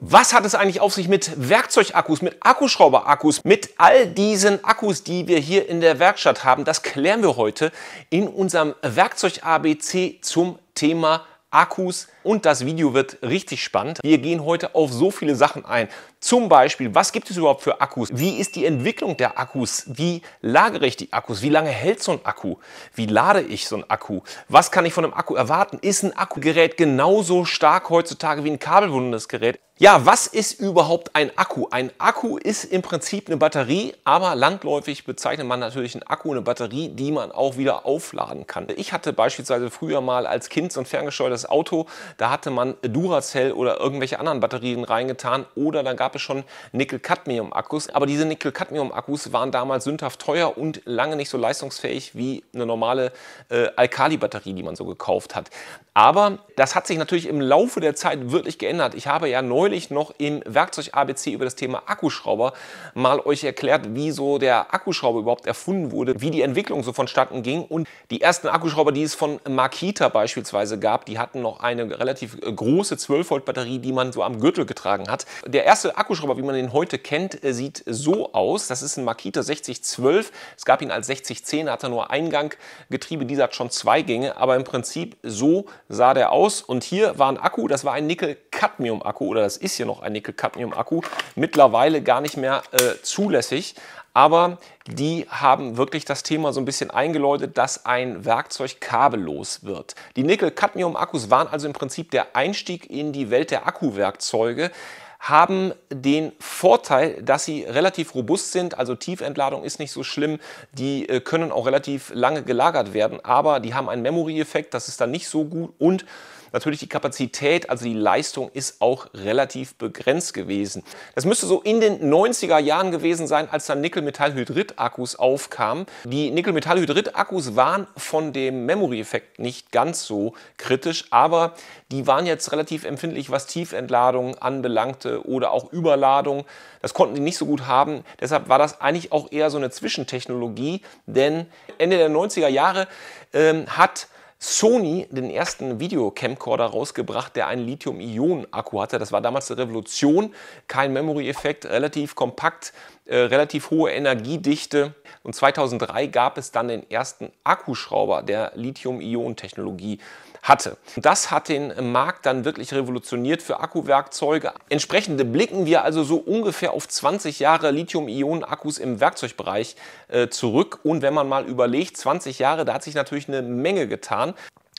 Was hat es eigentlich auf sich mit Werkzeugakkus, mit Akkuschrauberakkus, mit all diesen Akkus, die wir hier in der Werkstatt haben? Das klären wir heute in unserem Werkzeug-ABC zum Thema Akkus und das Video wird richtig spannend. Wir gehen heute auf so viele Sachen ein. Zum Beispiel, was gibt es überhaupt für Akkus? Wie ist die Entwicklung der Akkus? Wie lagere ich die Akkus? Wie lange hält so ein Akku? Wie lade ich so ein Akku? Was kann ich von einem Akku erwarten? Ist ein Akkugerät genauso stark heutzutage wie ein kabelbundenes Gerät? Ja, was ist überhaupt ein Akku? Ein Akku ist im Prinzip eine Batterie, aber landläufig bezeichnet man natürlich einen Akku, eine Batterie, die man auch wieder aufladen kann. Ich hatte beispielsweise früher mal als Kind so ein ferngesteuertes Auto, da hatte man Duracell oder irgendwelche anderen Batterien reingetan oder dann gab es schon Nickel-Cadmium-Akkus. Aber diese Nickel-Cadmium-Akkus waren damals sündhaft teuer und lange nicht so leistungsfähig wie eine normale äh, Alkali-Batterie, die man so gekauft hat. Aber das hat sich natürlich im Laufe der Zeit wirklich geändert. Ich habe ja neu neulich noch in Werkzeug ABC über das Thema Akkuschrauber mal euch erklärt, wieso der Akkuschrauber überhaupt erfunden wurde, wie die Entwicklung so vonstatten ging und die ersten Akkuschrauber, die es von Makita beispielsweise gab, die hatten noch eine relativ äh, große 12 Volt Batterie, die man so am Gürtel getragen hat. Der erste Akkuschrauber, wie man den heute kennt, äh, sieht so aus. Das ist ein Makita 6012. Es gab ihn als 6010, hat er nur Einganggetriebe, dieser hat schon zwei Gänge, aber im Prinzip so sah der aus. Und hier war ein Akku, das war ein Nickel-Cadmium-Akku oder das ist hier noch ein Nickel-Cadmium-Akku, mittlerweile gar nicht mehr äh, zulässig. Aber die haben wirklich das Thema so ein bisschen eingeläutet, dass ein Werkzeug kabellos wird. Die Nickel-Cadmium-Akkus waren also im Prinzip der Einstieg in die Welt der Akkuwerkzeuge haben den Vorteil, dass sie relativ robust sind, also Tiefentladung ist nicht so schlimm, die äh, können auch relativ lange gelagert werden, aber die haben einen Memory-Effekt, das ist dann nicht so gut und Natürlich die Kapazität, also die Leistung ist auch relativ begrenzt gewesen. Das müsste so in den 90er Jahren gewesen sein, als dann Nickel-Metallhydrid-Akkus aufkamen. Die Nickel-Metallhydrid-Akkus waren von dem Memory-Effekt nicht ganz so kritisch, aber die waren jetzt relativ empfindlich, was Tiefentladung anbelangte oder auch Überladung. Das konnten die nicht so gut haben. Deshalb war das eigentlich auch eher so eine Zwischentechnologie, denn Ende der 90er Jahre ähm, hat Sony den ersten Videocamcorder rausgebracht, der einen Lithium-Ionen-Akku hatte. Das war damals eine Revolution. Kein Memory-Effekt, relativ kompakt, äh, relativ hohe Energiedichte. Und 2003 gab es dann den ersten Akkuschrauber der Lithium-Ionen-Technologie hatte. Das hat den Markt dann wirklich revolutioniert für Akkuwerkzeuge. Entsprechend blicken wir also so ungefähr auf 20 Jahre Lithium-Ionen-Akkus im Werkzeugbereich äh, zurück. Und wenn man mal überlegt, 20 Jahre, da hat sich natürlich eine Menge getan.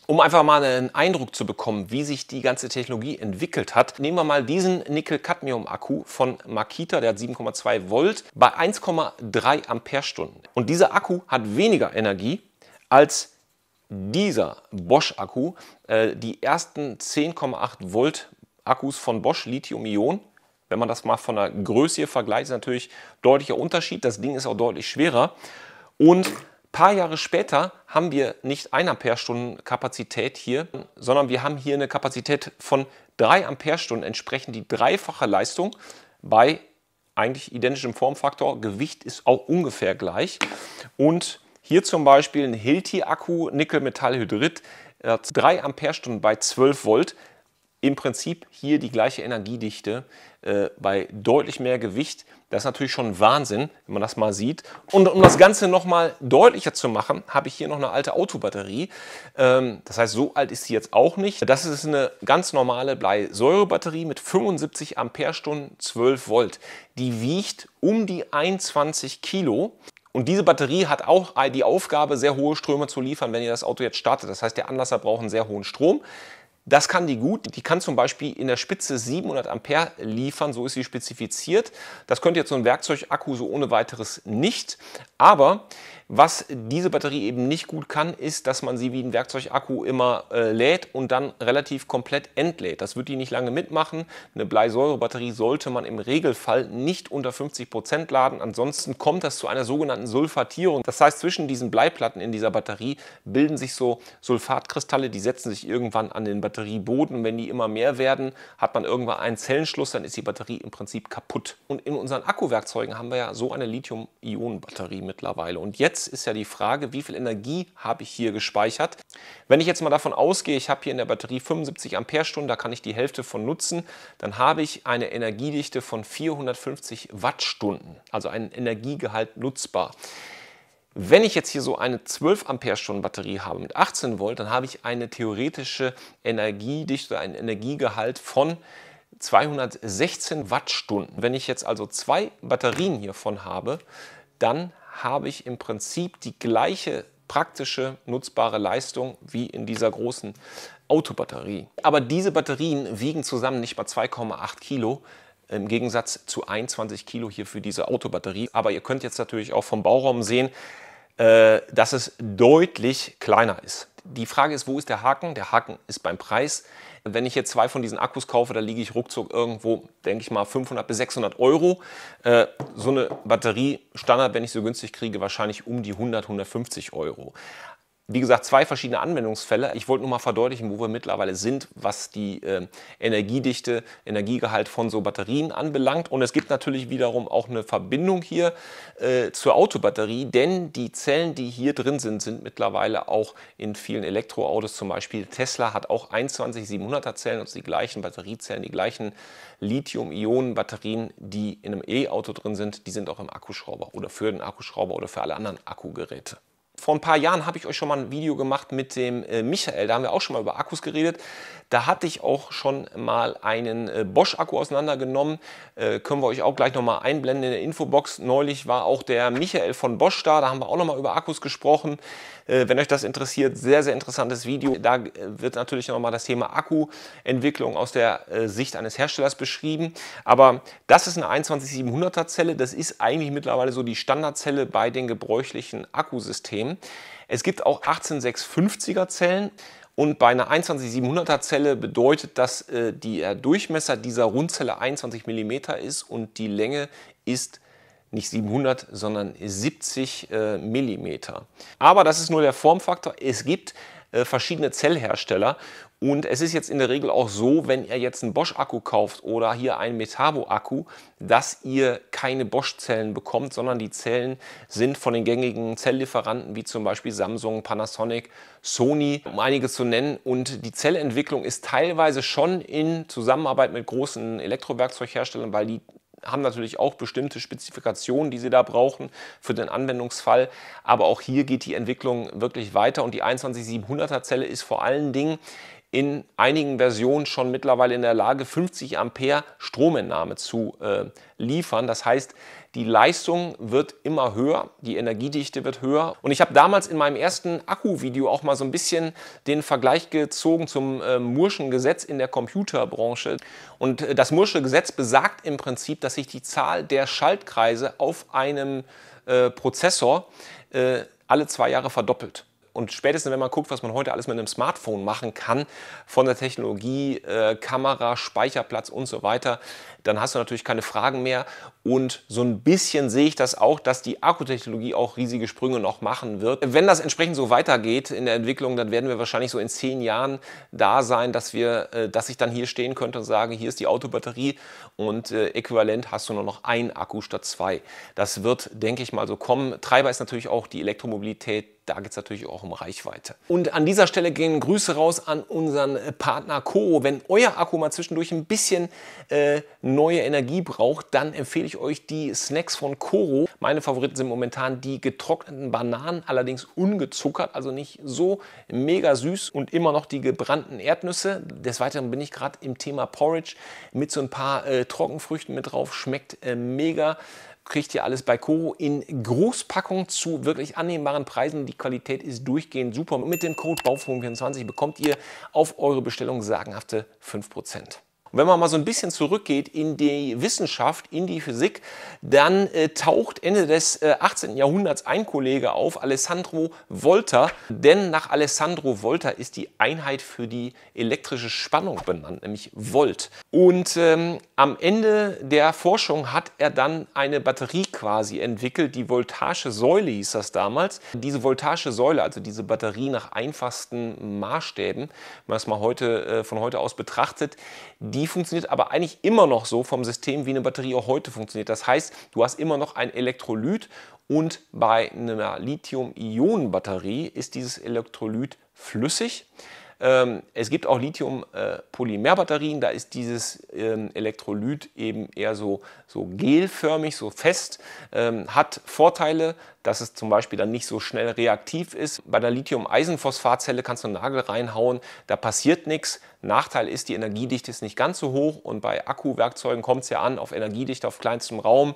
Um einfach mal einen Eindruck zu bekommen, wie sich die ganze Technologie entwickelt hat, nehmen wir mal diesen Nickel-Cadmium-Akku von Makita, der hat 7,2 Volt bei 1,3 Amperestunden. Und dieser Akku hat weniger Energie als dieser Bosch-Akku äh, die ersten 10,8 Volt Akkus von Bosch Lithium-Ion. Wenn man das mal von der Größe vergleicht, ist natürlich deutlicher Unterschied. Das Ding ist auch deutlich schwerer. Und ein paar Jahre später haben wir nicht 1 Ampere-Stunden Kapazität hier, sondern wir haben hier eine Kapazität von 3 Ampere-Stunden, entsprechend die dreifache Leistung bei eigentlich identischem Formfaktor. Gewicht ist auch ungefähr gleich. Und hier zum Beispiel ein Hilti-Akku, Nickel-Metallhydrid, hat 3 Amperestunden bei 12 Volt. Im Prinzip hier die gleiche Energiedichte äh, bei deutlich mehr Gewicht. Das ist natürlich schon Wahnsinn, wenn man das mal sieht. Und um das Ganze nochmal deutlicher zu machen, habe ich hier noch eine alte Autobatterie. Ähm, das heißt, so alt ist sie jetzt auch nicht. Das ist eine ganz normale Bleisäurebatterie mit 75 Amperestunden, 12 Volt. Die wiegt um die 21 Kilo. Und diese Batterie hat auch die Aufgabe, sehr hohe Ströme zu liefern, wenn ihr das Auto jetzt startet. Das heißt, der Anlasser braucht einen sehr hohen Strom. Das kann die gut. Die kann zum Beispiel in der Spitze 700 Ampere liefern, so ist sie spezifiziert. Das könnte jetzt so ein Werkzeugakku so ohne weiteres nicht. Aber was diese Batterie eben nicht gut kann, ist, dass man sie wie ein Werkzeugakku immer äh, lädt und dann relativ komplett entlädt. Das wird die nicht lange mitmachen. Eine Bleisäurebatterie sollte man im Regelfall nicht unter 50% Prozent laden. Ansonsten kommt das zu einer sogenannten Sulfatierung. Das heißt, zwischen diesen Bleiplatten in dieser Batterie bilden sich so Sulfatkristalle, die setzen sich irgendwann an den Batterieboden. Und wenn die immer mehr werden, hat man irgendwann einen Zellenschluss, dann ist die Batterie im Prinzip kaputt. Und in unseren Akkuwerkzeugen haben wir ja so eine Lithium-Ionen-Batterie mittlerweile. Und jetzt jetzt ist ja die Frage, wie viel Energie habe ich hier gespeichert? Wenn ich jetzt mal davon ausgehe, ich habe hier in der Batterie 75 Ampere-Stunden, da kann ich die Hälfte von nutzen, dann habe ich eine Energiedichte von 450 Wattstunden, also einen Energiegehalt nutzbar. Wenn ich jetzt hier so eine 12 Ampere-Stunden Batterie habe mit 18 Volt, dann habe ich eine theoretische Energiedichte einen Energiegehalt von 216 Wattstunden. Wenn ich jetzt also zwei Batterien hiervon habe, dann habe ich im Prinzip die gleiche praktische nutzbare Leistung wie in dieser großen Autobatterie. Aber diese Batterien wiegen zusammen nicht mal 2,8 Kilo. Im Gegensatz zu 21 Kilo hier für diese Autobatterie. Aber ihr könnt jetzt natürlich auch vom Bauraum sehen, äh, dass es deutlich kleiner ist. Die Frage ist, wo ist der Haken? Der Haken ist beim Preis wenn ich jetzt zwei von diesen Akkus kaufe, da liege ich ruckzuck irgendwo, denke ich mal, 500 bis 600 Euro. Äh, so eine Batterie, Standard, wenn ich so günstig kriege, wahrscheinlich um die 100, 150 Euro. Wie gesagt, zwei verschiedene Anwendungsfälle. Ich wollte nur mal verdeutlichen, wo wir mittlerweile sind, was die äh, Energiedichte, Energiegehalt von so Batterien anbelangt. Und es gibt natürlich wiederum auch eine Verbindung hier äh, zur Autobatterie, denn die Zellen, die hier drin sind, sind mittlerweile auch in vielen Elektroautos. Zum Beispiel Tesla hat auch 21700er Zellen, also die gleichen Batteriezellen, die gleichen Lithium-Ionen-Batterien, die in einem E-Auto drin sind. Die sind auch im Akkuschrauber oder für den Akkuschrauber oder für alle anderen Akkugeräte vor ein paar Jahren habe ich euch schon mal ein Video gemacht mit dem äh, Michael, da haben wir auch schon mal über Akkus geredet. Da hatte ich auch schon mal einen äh, Bosch-Akku auseinandergenommen. Äh, können wir euch auch gleich nochmal einblenden in der Infobox. Neulich war auch der Michael von Bosch da, da haben wir auch nochmal über Akkus gesprochen. Äh, wenn euch das interessiert, sehr, sehr interessantes Video. Da äh, wird natürlich nochmal das Thema Akkuentwicklung aus der äh, Sicht eines Herstellers beschrieben. Aber das ist eine 21700er Zelle, das ist eigentlich mittlerweile so die Standardzelle bei den gebräuchlichen Akkusystemen. Zellen. Es gibt auch 18650er Zellen und bei einer 21700er Zelle bedeutet das, äh, der äh, Durchmesser dieser Rundzelle 21 mm ist und die Länge ist nicht 700, sondern 70 äh, mm. Aber das ist nur der Formfaktor. Es gibt äh, verschiedene Zellhersteller und es ist jetzt in der Regel auch so, wenn ihr jetzt einen Bosch-Akku kauft oder hier einen Metabo-Akku, dass ihr keine Bosch-Zellen bekommt, sondern die Zellen sind von den gängigen Zelllieferanten wie zum Beispiel Samsung, Panasonic, Sony, um einige zu nennen. Und die Zellentwicklung ist teilweise schon in Zusammenarbeit mit großen Elektrowerkzeugherstellern, weil die haben natürlich auch bestimmte Spezifikationen, die sie da brauchen für den Anwendungsfall. Aber auch hier geht die Entwicklung wirklich weiter und die 21700er Zelle ist vor allen Dingen in einigen Versionen schon mittlerweile in der Lage, 50 Ampere Stromentnahme zu äh, liefern. Das heißt, die Leistung wird immer höher, die Energiedichte wird höher. Und ich habe damals in meinem ersten Akku-Video auch mal so ein bisschen den Vergleich gezogen zum äh, Murschen Gesetz in der Computerbranche. Und äh, das Mursche Gesetz besagt im Prinzip, dass sich die Zahl der Schaltkreise auf einem äh, Prozessor äh, alle zwei Jahre verdoppelt und spätestens, wenn man guckt, was man heute alles mit einem Smartphone machen kann, von der Technologie, äh, Kamera, Speicherplatz und so weiter, dann hast du natürlich keine Fragen mehr. Und so ein bisschen sehe ich das auch, dass die Akkutechnologie auch riesige Sprünge noch machen wird. Wenn das entsprechend so weitergeht in der Entwicklung, dann werden wir wahrscheinlich so in zehn Jahren da sein, dass, wir, äh, dass ich dann hier stehen könnte und sage, hier ist die Autobatterie und äh, äquivalent hast du nur noch einen Akku statt zwei. Das wird, denke ich mal, so kommen. Treiber ist natürlich auch die Elektromobilität da geht es natürlich auch um Reichweite. Und an dieser Stelle gehen Grüße raus an unseren äh, Partner Koro. Wenn euer Akku mal zwischendurch ein bisschen äh, neue Energie braucht, dann empfehle ich euch die Snacks von Koro. Meine Favoriten sind momentan die getrockneten Bananen, allerdings ungezuckert, also nicht so mega süß und immer noch die gebrannten Erdnüsse. Des Weiteren bin ich gerade im Thema Porridge mit so ein paar äh, Trockenfrüchten mit drauf. Schmeckt äh, mega kriegt ihr alles bei Koro in Großpackung zu wirklich annehmbaren Preisen. Die Qualität ist durchgehend super. Mit dem Code BAUFORUM24 bekommt ihr auf eure Bestellung sagenhafte 5%. Und wenn man mal so ein bisschen zurückgeht in die Wissenschaft, in die Physik, dann äh, taucht Ende des äh, 18. Jahrhunderts ein Kollege auf, Alessandro Volta. Denn nach Alessandro Volta ist die Einheit für die elektrische Spannung benannt, nämlich Volt. Und ähm, am Ende der Forschung hat er dann eine Batterie quasi entwickelt, die Voltage Säule hieß das damals. Diese Voltage Säule, also diese Batterie nach einfachsten Maßstäben, wenn man es mal heute, äh, von heute aus betrachtet, die die funktioniert aber eigentlich immer noch so vom System, wie eine Batterie auch heute funktioniert. Das heißt, du hast immer noch ein Elektrolyt und bei einer Lithium-Ionen-Batterie ist dieses Elektrolyt flüssig. Ähm, es gibt auch Lithium-Polymerbatterien, da ist dieses ähm, Elektrolyt eben eher so, so gelförmig, so fest, ähm, hat Vorteile, dass es zum Beispiel dann nicht so schnell reaktiv ist. Bei der Lithium-Eisenphosphatzelle kannst du einen Nagel reinhauen, da passiert nichts. Nachteil ist, die Energiedichte ist nicht ganz so hoch und bei Akkuwerkzeugen kommt es ja an auf Energiedichte auf kleinstem Raum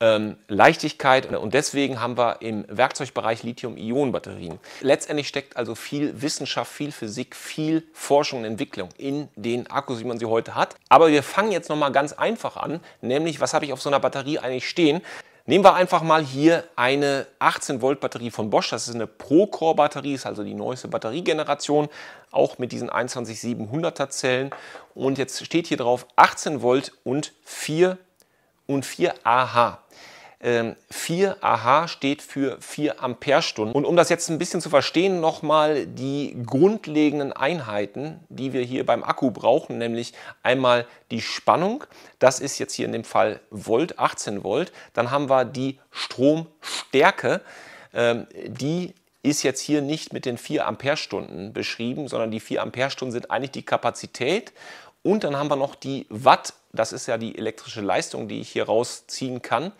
ähm, Leichtigkeit. Äh, und deswegen haben wir im Werkzeugbereich Lithium-Ionen-Batterien. Letztendlich steckt also viel Wissenschaft, viel Physik, viel Forschung und Entwicklung in den Akkus, wie man sie heute hat. Aber wir fangen jetzt nochmal ganz einfach an, nämlich was habe ich auf so einer Batterie eigentlich stehen? Nehmen wir einfach mal hier eine 18 Volt Batterie von Bosch. Das ist eine Pro-Core Batterie, ist also die neueste Batteriegeneration, auch mit diesen 21700er Zellen. Und jetzt steht hier drauf 18 Volt und 4 und 4 AH. 4 AH steht für 4 Amperestunden. Und um das jetzt ein bisschen zu verstehen, nochmal die grundlegenden Einheiten, die wir hier beim Akku brauchen, nämlich einmal die Spannung, das ist jetzt hier in dem Fall Volt, 18 Volt. Dann haben wir die Stromstärke, ähm, die ist jetzt hier nicht mit den 4 Amperestunden beschrieben, sondern die 4 Amperestunden sind eigentlich die Kapazität und dann haben wir noch die Watt das ist ja die elektrische Leistung, die ich hier rausziehen kann,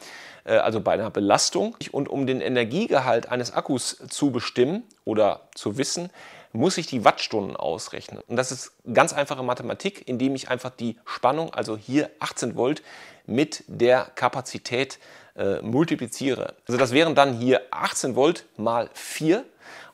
äh, also bei einer Belastung. Und um den Energiegehalt eines Akkus zu bestimmen oder zu wissen, muss ich die Wattstunden ausrechnen. Und das ist ganz einfache Mathematik, indem ich einfach die Spannung, also hier 18 Volt, mit der Kapazität äh, multipliziere. Also das wären dann hier 18 Volt mal 4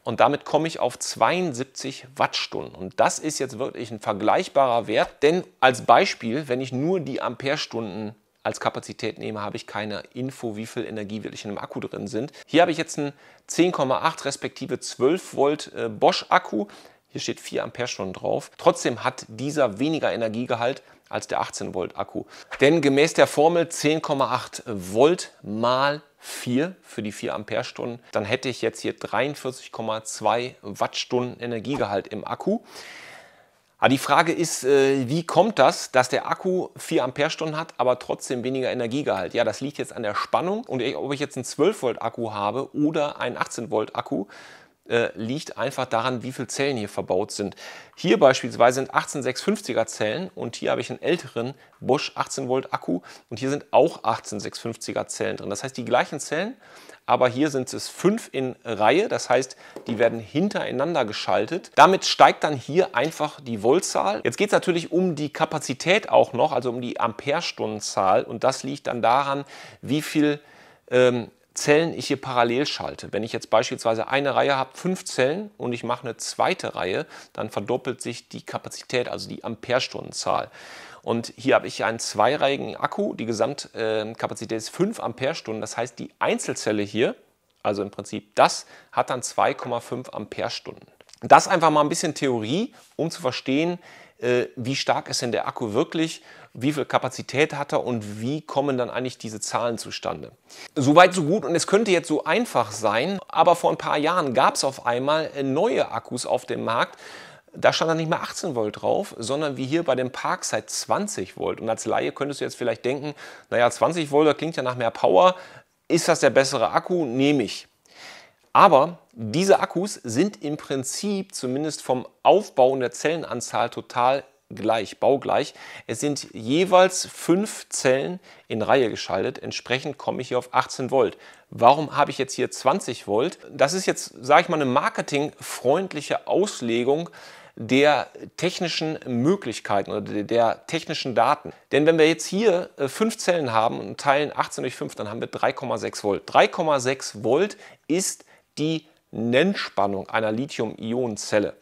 und damit komme ich auf 72 Wattstunden. Und das ist jetzt wirklich ein vergleichbarer Wert, denn als Beispiel, wenn ich nur die Amperestunden als Kapazität nehme, habe ich keine Info, wie viel Energie wirklich in einem Akku drin sind. Hier habe ich jetzt einen 10,8 respektive 12 Volt äh, Bosch Akku. Hier steht 4 Amperestunden drauf. Trotzdem hat dieser weniger Energiegehalt als der 18 Volt Akku. Denn gemäß der Formel 10,8 Volt mal 4 für die 4 Ampere-Stunden, dann hätte ich jetzt hier 43,2 Wattstunden Energiegehalt im Akku. Aber die Frage ist, äh, wie kommt das, dass der Akku 4 Ampere-Stunden hat, aber trotzdem weniger Energiegehalt? Ja, das liegt jetzt an der Spannung und ob ich jetzt einen 12 Volt Akku habe oder einen 18 Volt Akku, äh, liegt einfach daran, wie viele Zellen hier verbaut sind. Hier beispielsweise sind 18650er Zellen und hier habe ich einen älteren Bosch 18 Volt Akku und hier sind auch 18650er Zellen drin. Das heißt, die gleichen Zellen, aber hier sind es fünf in Reihe, das heißt, die werden hintereinander geschaltet. Damit steigt dann hier einfach die Voltzahl. Jetzt geht es natürlich um die Kapazität auch noch, also um die Amperestundenzahl und das liegt dann daran, wie viel ähm, Zellen ich hier parallel schalte. Wenn ich jetzt beispielsweise eine Reihe habe, fünf Zellen und ich mache eine zweite Reihe, dann verdoppelt sich die Kapazität, also die Amperestundenzahl. Und hier habe ich einen zweireihigen Akku, die Gesamtkapazität ähm, ist 5 Amperestunden. Das heißt, die Einzelzelle hier, also im Prinzip das, hat dann 2,5 Amperestunden. Das einfach mal ein bisschen Theorie, um zu verstehen, äh, wie stark ist denn der Akku wirklich, wie viel Kapazität hat er und wie kommen dann eigentlich diese Zahlen zustande. Soweit so gut und es könnte jetzt so einfach sein, aber vor ein paar Jahren gab es auf einmal äh, neue Akkus auf dem Markt, da stand dann nicht mehr 18 Volt drauf, sondern wie hier bei dem Parkside 20 Volt. Und als Laie könntest du jetzt vielleicht denken, naja, 20 Volt, das klingt ja nach mehr Power. Ist das der bessere Akku? Nehme ich. Aber diese Akkus sind im Prinzip zumindest vom Aufbau und der Zellenanzahl total gleich, baugleich. Es sind jeweils fünf Zellen in Reihe geschaltet. Entsprechend komme ich hier auf 18 Volt. Warum habe ich jetzt hier 20 Volt? Das ist jetzt, sage ich mal, eine marketingfreundliche Auslegung der technischen Möglichkeiten oder der technischen Daten. Denn wenn wir jetzt hier äh, fünf Zellen haben und teilen 18 durch 5, dann haben wir 3,6 Volt. 3,6 Volt ist die Nennspannung einer Lithium-Ionen-Zelle.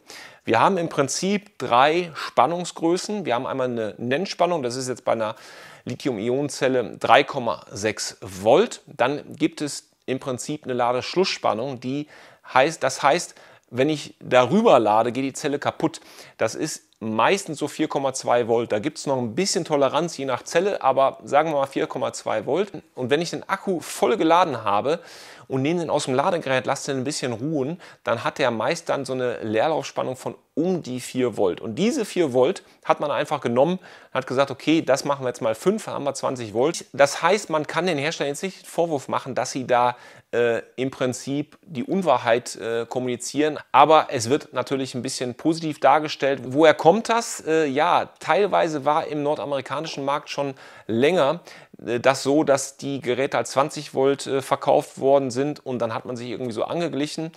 Wir haben im Prinzip drei Spannungsgrößen. Wir haben einmal eine Nennspannung, das ist jetzt bei einer Lithium-Ionen-Zelle 3,6 Volt. Dann gibt es im Prinzip eine Ladeschlussspannung, die heißt, das heißt, wenn ich darüber lade, geht die Zelle kaputt. Das ist meistens so 4,2 Volt. Da gibt es noch ein bisschen Toleranz je nach Zelle, aber sagen wir mal 4,2 Volt. Und wenn ich den Akku voll geladen habe und nehmen den aus dem Ladegerät, lasst den ein bisschen ruhen, dann hat der meist dann so eine Leerlaufspannung von um die 4 Volt. Und diese 4 Volt hat man einfach genommen hat gesagt, okay, das machen wir jetzt mal 5, haben wir 20 Volt. Das heißt, man kann den Herstellern jetzt nicht Vorwurf machen, dass sie da äh, im Prinzip die Unwahrheit äh, kommunizieren. Aber es wird natürlich ein bisschen positiv dargestellt. Woher kommt das? Äh, ja, teilweise war im nordamerikanischen Markt schon länger äh, das so, dass die Geräte als 20 Volt äh, verkauft worden sind sind und dann hat man sich irgendwie so angeglichen.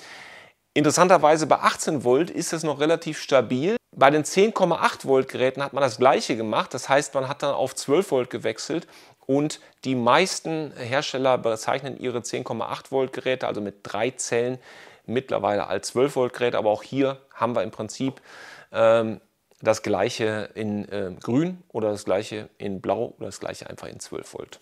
Interessanterweise bei 18 Volt ist es noch relativ stabil. Bei den 10,8 Volt Geräten hat man das gleiche gemacht, das heißt man hat dann auf 12 Volt gewechselt und die meisten Hersteller bezeichnen ihre 10,8 Volt Geräte, also mit drei Zellen, mittlerweile als 12 Volt Geräte, aber auch hier haben wir im Prinzip ähm, das gleiche in äh, grün oder das gleiche in blau oder das gleiche einfach in 12 Volt.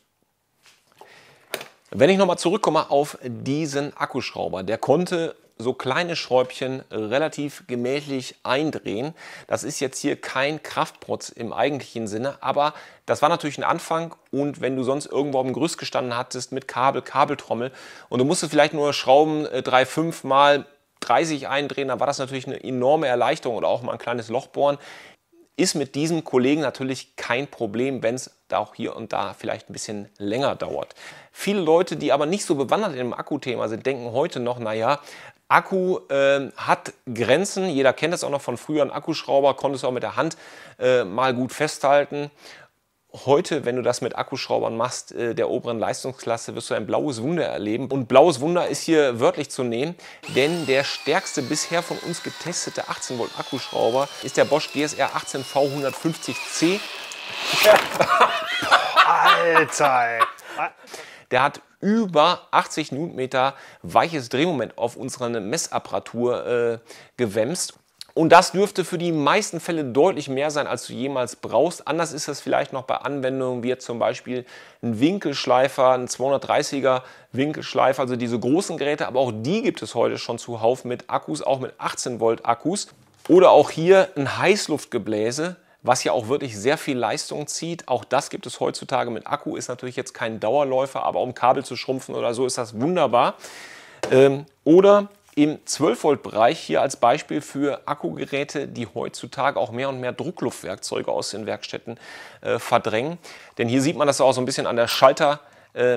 Wenn ich nochmal zurückkomme auf diesen Akkuschrauber, der konnte so kleine Schräubchen relativ gemächlich eindrehen. Das ist jetzt hier kein Kraftprotz im eigentlichen Sinne, aber das war natürlich ein Anfang und wenn du sonst irgendwo auf Gerüst gestanden hattest mit Kabel, Kabeltrommel und du musstest vielleicht nur Schrauben 3, äh, 5 mal 30 eindrehen, dann war das natürlich eine enorme Erleichterung oder auch mal ein kleines Loch bohren ist mit diesem Kollegen natürlich kein Problem, wenn es da auch hier und da vielleicht ein bisschen länger dauert. Viele Leute, die aber nicht so bewandert im Akkuthema sind, denken heute noch, naja, Akku äh, hat Grenzen. Jeder kennt das auch noch von früher. Ein Akkuschrauber konnte es auch mit der Hand äh, mal gut festhalten. Heute, wenn du das mit Akkuschraubern machst, äh, der oberen Leistungsklasse, wirst du ein blaues Wunder erleben. Und blaues Wunder ist hier wörtlich zu nehmen, denn der stärkste bisher von uns getestete 18 Volt Akkuschrauber ist der Bosch GSR 18V150C. Alter! Der hat über 80 Newtonmeter weiches Drehmoment auf unsere Messapparatur äh, gewämst. Und das dürfte für die meisten Fälle deutlich mehr sein, als du jemals brauchst. Anders ist das vielleicht noch bei Anwendungen wie zum Beispiel ein Winkelschleifer, ein 230er Winkelschleifer, also diese großen Geräte. Aber auch die gibt es heute schon zuhauf mit Akkus, auch mit 18 Volt Akkus. Oder auch hier ein Heißluftgebläse, was ja auch wirklich sehr viel Leistung zieht. Auch das gibt es heutzutage mit Akku, ist natürlich jetzt kein Dauerläufer, aber um Kabel zu schrumpfen oder so ist das wunderbar. Ähm, oder im 12-Volt-Bereich hier als Beispiel für Akkugeräte, die heutzutage auch mehr und mehr Druckluftwerkzeuge aus den Werkstätten äh, verdrängen. Denn hier sieht man das auch so ein bisschen an der Schalter.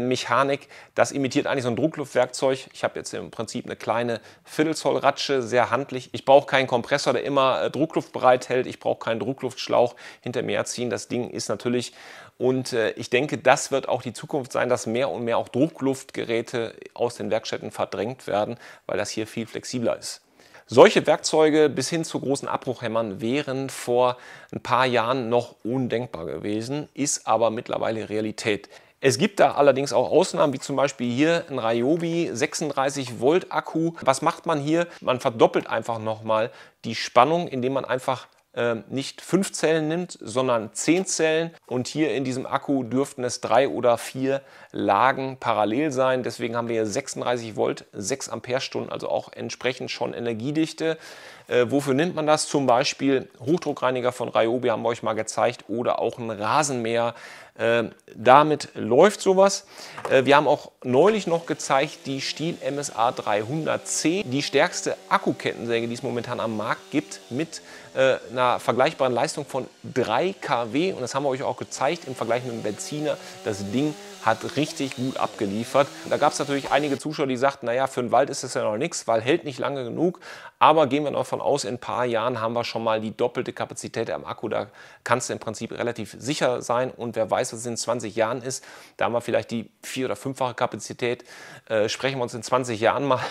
Mechanik. Das imitiert eigentlich so ein Druckluftwerkzeug. Ich habe jetzt im Prinzip eine kleine Viertelzoll-Ratsche, sehr handlich. Ich brauche keinen Kompressor, der immer äh, Druckluft bereithält. Ich brauche keinen Druckluftschlauch hinter mir ziehen. Das Ding ist natürlich und äh, ich denke, das wird auch die Zukunft sein, dass mehr und mehr auch Druckluftgeräte aus den Werkstätten verdrängt werden, weil das hier viel flexibler ist. Solche Werkzeuge bis hin zu großen Abbruchhämmern wären vor ein paar Jahren noch undenkbar gewesen, ist aber mittlerweile Realität. Es gibt da allerdings auch Ausnahmen, wie zum Beispiel hier ein Ryobi 36 Volt Akku. Was macht man hier? Man verdoppelt einfach nochmal die Spannung, indem man einfach ähm, nicht fünf Zellen nimmt, sondern zehn Zellen. Und hier in diesem Akku dürften es drei oder vier Lagen parallel sein. Deswegen haben wir hier 36 Volt, 6 Amperestunden, also auch entsprechend schon Energiedichte. Äh, wofür nimmt man das? Zum Beispiel Hochdruckreiniger von Ryobi haben wir euch mal gezeigt oder auch ein Rasenmäher. Ähm, damit läuft sowas. Äh, wir haben auch neulich noch gezeigt die Stil MSA 300C, die stärkste Akkukettensäge, die es momentan am Markt gibt, mit äh, einer vergleichbaren Leistung von 3 kW. Und das haben wir euch auch gezeigt im Vergleich mit dem Benziner. Das Ding hat richtig gut abgeliefert. Da gab es natürlich einige Zuschauer, die sagten, naja, für den Wald ist das ja noch nichts, weil hält nicht lange genug. Aber gehen wir davon aus, in ein paar Jahren haben wir schon mal die doppelte Kapazität am Akku. Da kannst du im Prinzip relativ sicher sein. Und wer weiß, was es in 20 Jahren ist, da haben wir vielleicht die vier- oder fünffache Kapazität. Äh, sprechen wir uns in 20 Jahren mal.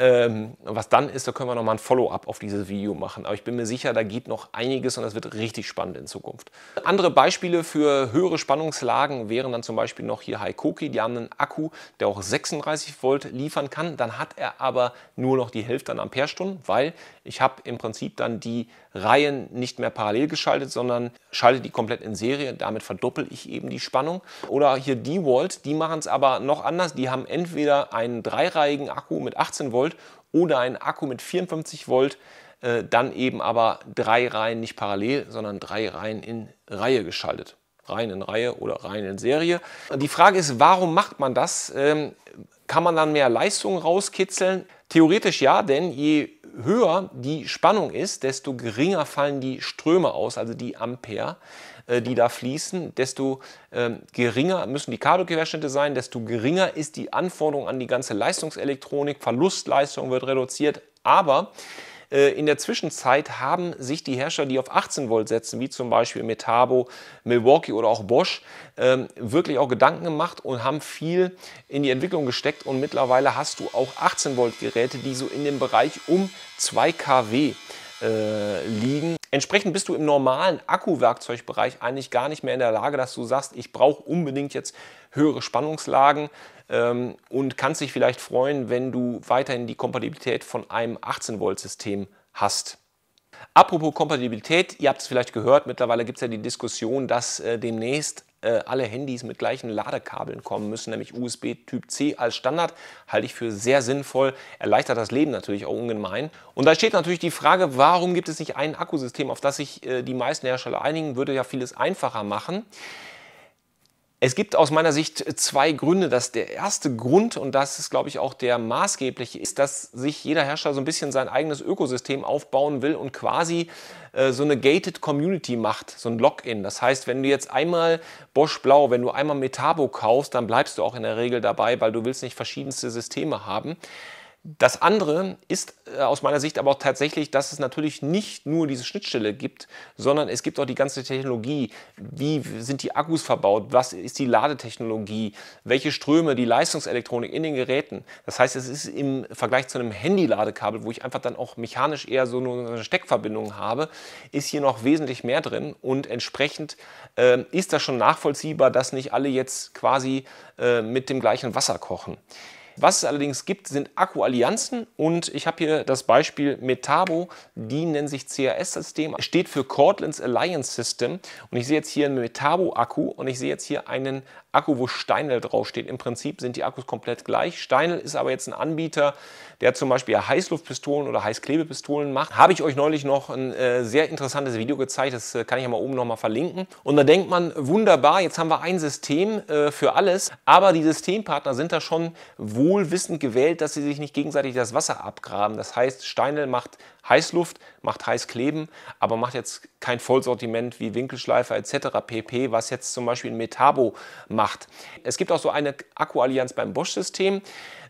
Ähm, was dann ist, da können wir nochmal ein Follow-up auf dieses Video machen. Aber ich bin mir sicher, da geht noch einiges und das wird richtig spannend in Zukunft. Andere Beispiele für höhere Spannungslagen wären dann zum Beispiel noch hier Haikoki. Die haben einen Akku, der auch 36 Volt liefern kann. Dann hat er aber nur noch die Hälfte an Amperestunden, weil ich habe im Prinzip dann die Reihen nicht mehr parallel geschaltet, sondern schalte die komplett in Serie. Damit verdoppel ich eben die Spannung. Oder hier die Volt, die machen es aber noch anders. Die haben entweder einen dreireihigen Akku mit 18 Volt oder einen Akku mit 54 Volt. Äh, dann eben aber drei Reihen nicht parallel, sondern drei Reihen in Reihe geschaltet. Reihen in Reihe oder Reihen in Serie. Die Frage ist, warum macht man das? Ähm, kann man dann mehr Leistung rauskitzeln? Theoretisch ja, denn je höher die Spannung ist, desto geringer fallen die Ströme aus, also die Ampere, äh, die da fließen, desto ähm, geringer müssen die Kathodikerquerschnitte sein, desto geringer ist die Anforderung an die ganze Leistungselektronik, Verlustleistung wird reduziert, aber äh, in der Zwischenzeit haben sich die Hersteller, die auf 18 Volt setzen, wie zum Beispiel Metabo, Milwaukee oder auch Bosch, ähm, wirklich auch Gedanken gemacht und haben viel in die Entwicklung gesteckt. Und mittlerweile hast du auch 18 Volt Geräte, die so in dem Bereich um 2 kW äh, liegen. Entsprechend bist du im normalen Akkuwerkzeugbereich eigentlich gar nicht mehr in der Lage, dass du sagst, ich brauche unbedingt jetzt höhere Spannungslagen ähm, und kannst dich vielleicht freuen, wenn du weiterhin die Kompatibilität von einem 18-Volt-System hast. Apropos Kompatibilität, ihr habt es vielleicht gehört, mittlerweile gibt es ja die Diskussion, dass äh, demnächst äh, alle Handys mit gleichen Ladekabeln kommen müssen, nämlich USB Typ C als Standard, halte ich für sehr sinnvoll, erleichtert das Leben natürlich auch ungemein. Und da steht natürlich die Frage, warum gibt es nicht ein Akkusystem, auf das sich äh, die meisten Hersteller einigen, würde ja vieles einfacher machen. Es gibt aus meiner Sicht zwei Gründe. Dass der erste Grund, und das ist, glaube ich, auch der maßgebliche, ist, dass sich jeder Herrscher so ein bisschen sein eigenes Ökosystem aufbauen will und quasi äh, so eine gated Community macht, so ein Login. Das heißt, wenn du jetzt einmal Bosch Blau, wenn du einmal Metabo kaufst, dann bleibst du auch in der Regel dabei, weil du willst nicht verschiedenste Systeme haben. Das andere ist äh, aus meiner Sicht aber auch tatsächlich, dass es natürlich nicht nur diese Schnittstelle gibt, sondern es gibt auch die ganze Technologie. Wie sind die Akkus verbaut? Was ist die Ladetechnologie? Welche Ströme, die Leistungselektronik in den Geräten? Das heißt, es ist im Vergleich zu einem Handy-Ladekabel, wo ich einfach dann auch mechanisch eher so eine Steckverbindung habe, ist hier noch wesentlich mehr drin und entsprechend äh, ist das schon nachvollziehbar, dass nicht alle jetzt quasi äh, mit dem gleichen Wasser kochen. Was es allerdings gibt, sind Akkuallianzen und ich habe hier das Beispiel Metabo, die nennen sich CAS-System, steht für Cortlands Alliance System und ich sehe jetzt hier einen Metabo-Akku und ich sehe jetzt hier einen Akku, wo Steinel draufsteht. Im Prinzip sind die Akkus komplett gleich. Steinel ist aber jetzt ein Anbieter, der zum Beispiel Heißluftpistolen oder Heißklebepistolen macht. Habe ich euch neulich noch ein äh, sehr interessantes Video gezeigt. Das äh, kann ich ja mal oben nochmal verlinken. Und da denkt man, wunderbar, jetzt haben wir ein System äh, für alles. Aber die Systempartner sind da schon wohlwissend gewählt, dass sie sich nicht gegenseitig das Wasser abgraben. Das heißt, Steinel macht Heißluft, macht heiß kleben, aber macht jetzt kein Vollsortiment wie Winkelschleifer etc. pp., was jetzt zum Beispiel ein Metabo macht. Es gibt auch so eine Akkuallianz beim Bosch-System.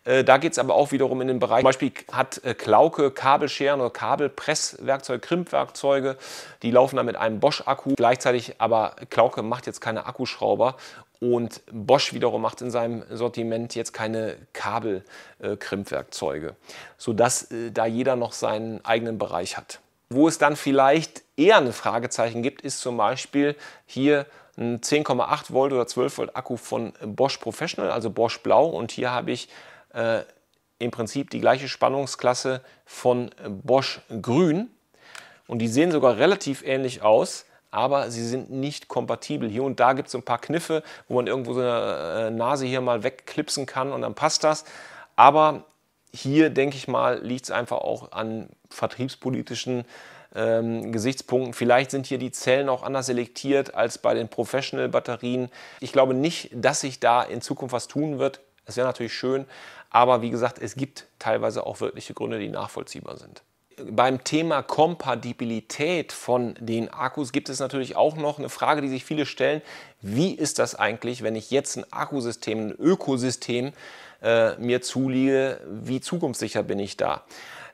Äh, da geht es aber auch wiederum in den Bereich, zum Beispiel hat äh, Klauke Kabelscheren oder Kabelpresswerkzeuge, Krimpwerkzeuge, die laufen dann mit einem Bosch-Akku. Gleichzeitig aber Klauke macht jetzt keine Akkuschrauber und Bosch wiederum macht in seinem Sortiment jetzt keine Kabelkrimpwerkzeuge, äh, sodass äh, da jeder noch seinen eigenen Bereich hat. Wo es dann vielleicht eher ein Fragezeichen gibt, ist zum Beispiel hier ein 10,8 Volt oder 12 Volt Akku von Bosch Professional, also Bosch Blau. Und hier habe ich äh, im Prinzip die gleiche Spannungsklasse von Bosch Grün. Und die sehen sogar relativ ähnlich aus aber sie sind nicht kompatibel. Hier und da gibt es ein paar Kniffe, wo man irgendwo so eine äh, Nase hier mal wegklipsen kann und dann passt das. Aber hier, denke ich mal, liegt es einfach auch an vertriebspolitischen ähm, Gesichtspunkten. Vielleicht sind hier die Zellen auch anders selektiert als bei den Professional-Batterien. Ich glaube nicht, dass sich da in Zukunft was tun wird. Es wäre natürlich schön, aber wie gesagt, es gibt teilweise auch wirkliche Gründe, die nachvollziehbar sind beim Thema Kompatibilität von den Akkus gibt es natürlich auch noch eine Frage, die sich viele stellen. Wie ist das eigentlich, wenn ich jetzt ein Akkusystem, ein Ökosystem äh, mir zuliege? Wie zukunftssicher bin ich da?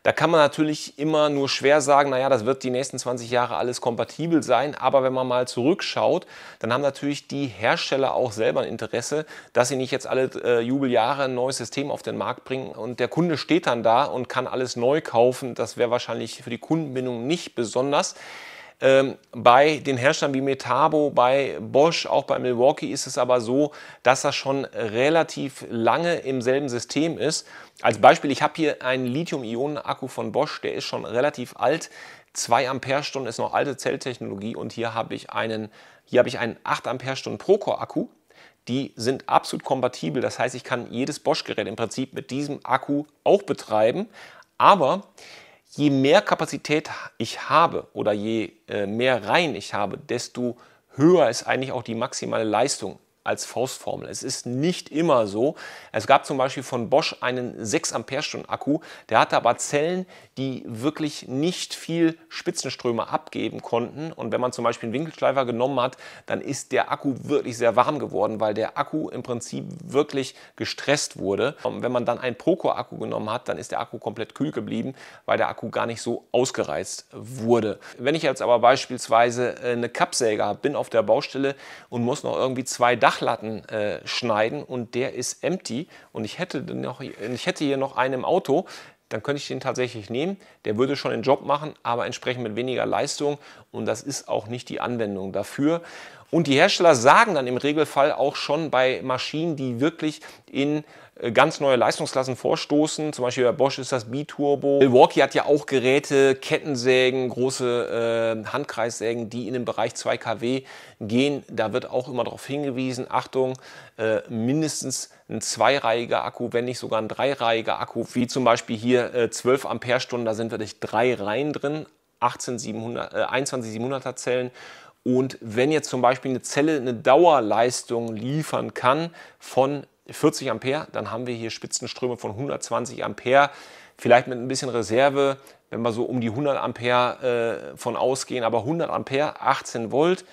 Da kann man natürlich immer nur schwer sagen, naja, das wird die nächsten 20 Jahre alles kompatibel sein. Aber wenn man mal zurückschaut, dann haben natürlich die Hersteller auch selber ein Interesse, dass sie nicht jetzt alle äh, Jubeljahre ein neues System auf den Markt bringen und der Kunde steht dann da und kann alles neu kaufen. Das wäre wahrscheinlich für die Kundenbindung nicht besonders. Ähm, bei den Herstellern wie Metabo, bei Bosch, auch bei Milwaukee ist es aber so, dass das schon relativ lange im selben System ist. Als Beispiel, ich habe hier einen Lithium-Ionen-Akku von Bosch, der ist schon relativ alt. 2 Ampere-Stunden ist noch alte Zelltechnologie und hier habe ich einen, hier habe ich einen 8 Ampere-Stunden Procore-Akku. Die sind absolut kompatibel, das heißt, ich kann jedes Bosch-Gerät im Prinzip mit diesem Akku auch betreiben. Aber je mehr Kapazität ich habe oder je äh, mehr Reihen ich habe, desto höher ist eigentlich auch die maximale Leistung als Faustformel. Es ist nicht immer so. Es gab zum Beispiel von Bosch einen 6 Ampere-Stunden Akku, der hatte aber Zellen, die wirklich nicht viel Spitzenströme abgeben konnten. Und wenn man zum Beispiel einen Winkelschleifer genommen hat, dann ist der Akku wirklich sehr warm geworden, weil der Akku im Prinzip wirklich gestresst wurde. Und wenn man dann einen Procore-Akku genommen hat, dann ist der Akku komplett kühl geblieben, weil der Akku gar nicht so ausgereizt wurde. Wenn ich jetzt aber beispielsweise äh, eine Kappsäge habe, bin auf der Baustelle und muss noch irgendwie zwei Dach Dachlatten äh, schneiden und der ist empty und ich hätte, noch, ich hätte hier noch einen im Auto, dann könnte ich den tatsächlich nehmen. Der würde schon den Job machen, aber entsprechend mit weniger Leistung und das ist auch nicht die Anwendung dafür. Und die Hersteller sagen dann im Regelfall auch schon bei Maschinen, die wirklich in äh, ganz neue Leistungsklassen vorstoßen. Zum Beispiel bei Bosch ist das B-Turbo. Milwaukee hat ja auch Geräte, Kettensägen, große äh, Handkreissägen, die in den Bereich 2 kW gehen. Da wird auch immer darauf hingewiesen, Achtung, äh, mindestens ein zweireihiger Akku, wenn nicht sogar ein dreireihiger Akku, wie zum Beispiel hier äh, 12 Amperestunden, da sind wirklich drei Reihen drin, 18 äh, 21 700er Zellen und wenn jetzt zum Beispiel eine Zelle eine Dauerleistung liefern kann von 40 Ampere, dann haben wir hier Spitzenströme von 120 Ampere, vielleicht mit ein bisschen Reserve, wenn wir so um die 100 Ampere äh, von ausgehen, aber 100 Ampere, 18 Volt,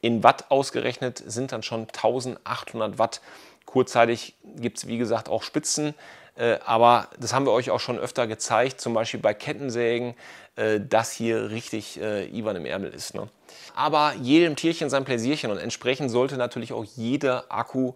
in Watt ausgerechnet sind dann schon 1800 Watt. Kurzzeitig gibt es wie gesagt auch Spitzen, äh, aber das haben wir euch auch schon öfter gezeigt, zum Beispiel bei Kettensägen, äh, dass hier richtig äh, Ivan im Ärmel ist. Ne? Aber jedem Tierchen sein Pläsierchen und entsprechend sollte natürlich auch jeder Akku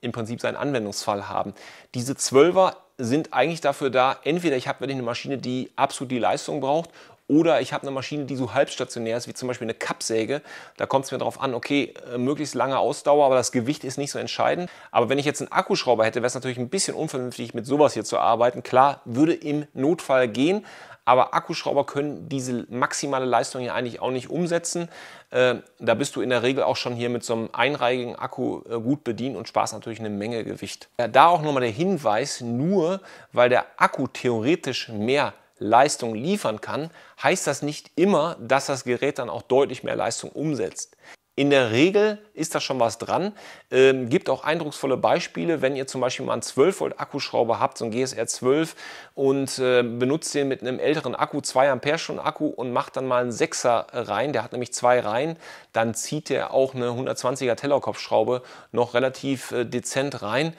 im Prinzip seinen Anwendungsfall haben. Diese Zwölfer sind eigentlich dafür da, entweder ich habe wirklich eine Maschine, die absolut die Leistung braucht, oder ich habe eine Maschine, die so halbstationär ist, wie zum Beispiel eine Kappsäge. Da kommt es mir darauf an, okay, äh, möglichst lange Ausdauer, aber das Gewicht ist nicht so entscheidend. Aber wenn ich jetzt einen Akkuschrauber hätte, wäre es natürlich ein bisschen unvernünftig, mit sowas hier zu arbeiten. Klar, würde im Notfall gehen, aber Akkuschrauber können diese maximale Leistung hier eigentlich auch nicht umsetzen. Äh, da bist du in der Regel auch schon hier mit so einem einreihigen Akku äh, gut bedient und sparst natürlich eine Menge Gewicht. Ja, da auch nochmal der Hinweis, nur weil der Akku theoretisch mehr Leistung liefern kann, heißt das nicht immer, dass das Gerät dann auch deutlich mehr Leistung umsetzt. In der Regel ist da schon was dran. Ähm, gibt auch eindrucksvolle Beispiele, wenn ihr zum Beispiel mal einen 12 Volt Akkuschrauber habt, so einen GSR 12 und äh, benutzt den mit einem älteren Akku, 2 Ampere Stunden Akku und macht dann mal einen 6er rein, der hat nämlich zwei Reihen, dann zieht der auch eine 120er Tellerkopfschraube noch relativ äh, dezent rein.